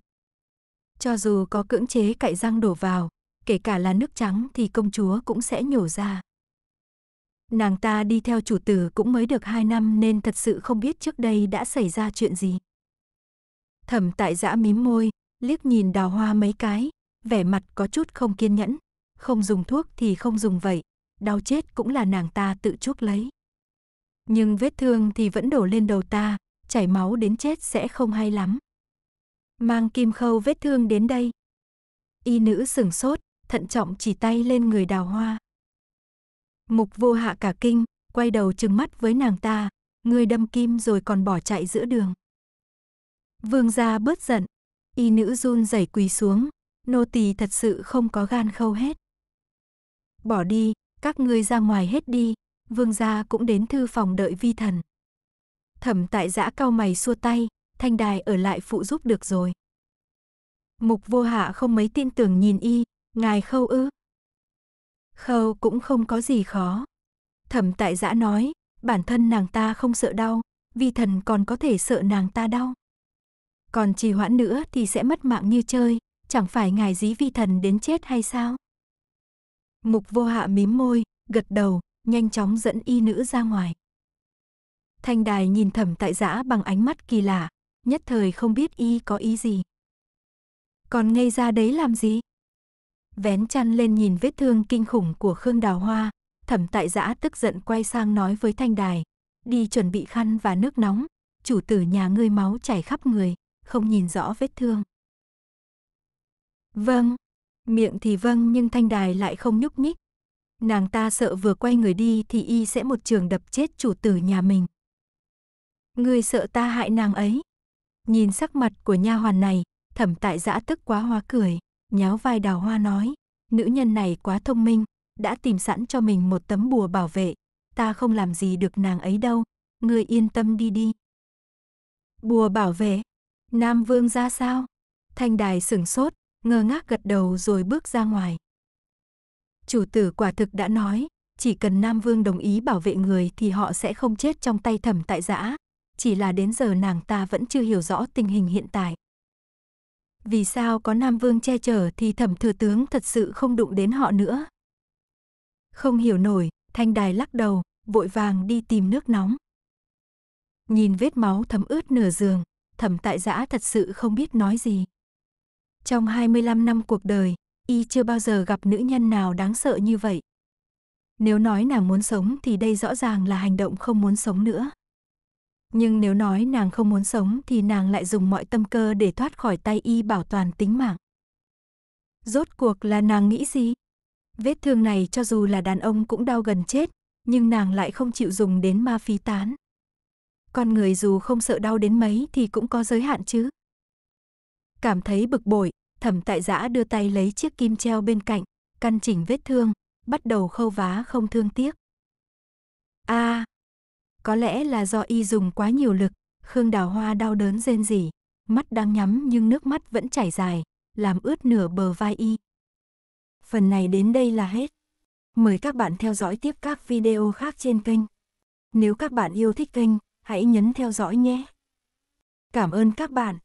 Cho dù có cưỡng chế cạy răng đổ vào, kể cả là nước trắng thì công chúa cũng sẽ nhổ ra. Nàng ta đi theo chủ tử cũng mới được 2 năm nên thật sự không biết trước đây đã xảy ra chuyện gì. Thẩm tại giã mím môi, liếc nhìn đào hoa mấy cái, vẻ mặt có chút không kiên nhẫn. Không dùng thuốc thì không dùng vậy, đau chết cũng là nàng ta tự chuốc lấy. Nhưng vết thương thì vẫn đổ lên đầu ta, chảy máu đến chết sẽ không hay lắm. Mang kim khâu vết thương đến đây. Y nữ sửng sốt, thận trọng chỉ tay lên người đào hoa. Mục vô hạ cả kinh, quay đầu trừng mắt với nàng ta, người đâm kim rồi còn bỏ chạy giữa đường. Vương gia bớt giận, y nữ run rẩy quỳ xuống, nô tỳ thật sự không có gan khâu hết. Bỏ đi, các ngươi ra ngoài hết đi, vương gia cũng đến thư phòng đợi vi thần. Thẩm tại giã cao mày xua tay, thanh đài ở lại phụ giúp được rồi. Mục vô hạ không mấy tin tưởng nhìn y, ngài khâu ư. Khâu cũng không có gì khó. Thẩm tại giã nói, bản thân nàng ta không sợ đau, vi thần còn có thể sợ nàng ta đau. Còn trì hoãn nữa thì sẽ mất mạng như chơi, chẳng phải ngài dí vi thần đến chết hay sao? Mục vô hạ mím môi, gật đầu, nhanh chóng dẫn y nữ ra ngoài. Thanh đài nhìn thẩm tại giã bằng ánh mắt kỳ lạ, nhất thời không biết y có ý gì. Còn ngây ra đấy làm gì? Vén chăn lên nhìn vết thương kinh khủng của Khương Đào Hoa, thẩm tại giã tức giận quay sang nói với Thanh đài, đi chuẩn bị khăn và nước nóng, chủ tử nhà ngươi máu chảy khắp người, không nhìn rõ vết thương. Vâng. Miệng thì vâng nhưng thanh đài lại không nhúc nhích. Nàng ta sợ vừa quay người đi thì y sẽ một trường đập chết chủ tử nhà mình. người sợ ta hại nàng ấy. Nhìn sắc mặt của nha hoàn này, thẩm tại giã tức quá hoa cười, nháo vai đào hoa nói. Nữ nhân này quá thông minh, đã tìm sẵn cho mình một tấm bùa bảo vệ. Ta không làm gì được nàng ấy đâu, người yên tâm đi đi. Bùa bảo vệ? Nam vương ra sao? Thanh đài sửng sốt, ngơ ngác gật đầu rồi bước ra ngoài. Chủ tử quả thực đã nói, chỉ cần Nam Vương đồng ý bảo vệ người thì họ sẽ không chết trong tay thẩm tại giã. Chỉ là đến giờ nàng ta vẫn chưa hiểu rõ tình hình hiện tại. Vì sao có Nam Vương che chở thì thẩm thừa tướng thật sự không đụng đến họ nữa. Không hiểu nổi, thanh đài lắc đầu, vội vàng đi tìm nước nóng. Nhìn vết máu thấm ướt nửa giường, thẩm tại giã thật sự không biết nói gì. Trong 25 năm cuộc đời, y chưa bao giờ gặp nữ nhân nào đáng sợ như vậy. Nếu nói nàng muốn sống thì đây rõ ràng là hành động không muốn sống nữa. Nhưng nếu nói nàng không muốn sống thì nàng lại dùng mọi tâm cơ để thoát khỏi tay y bảo toàn tính mạng. Rốt cuộc là nàng nghĩ gì? Vết thương này cho dù là đàn ông cũng đau gần chết, nhưng nàng lại không chịu dùng đến ma phí tán. Con người dù không sợ đau đến mấy thì cũng có giới hạn chứ. Cảm thấy bực bội, thẩm tại giã đưa tay lấy chiếc kim treo bên cạnh, căn chỉnh vết thương, bắt đầu khâu vá không thương tiếc. a à, có lẽ là do y dùng quá nhiều lực, Khương Đào Hoa đau đớn rên rỉ, mắt đang nhắm nhưng nước mắt vẫn chảy dài, làm ướt nửa bờ vai y. Phần này đến đây là hết. Mời các bạn theo dõi tiếp các video khác trên kênh. Nếu các bạn yêu thích kênh, hãy nhấn theo dõi nhé. Cảm ơn các bạn.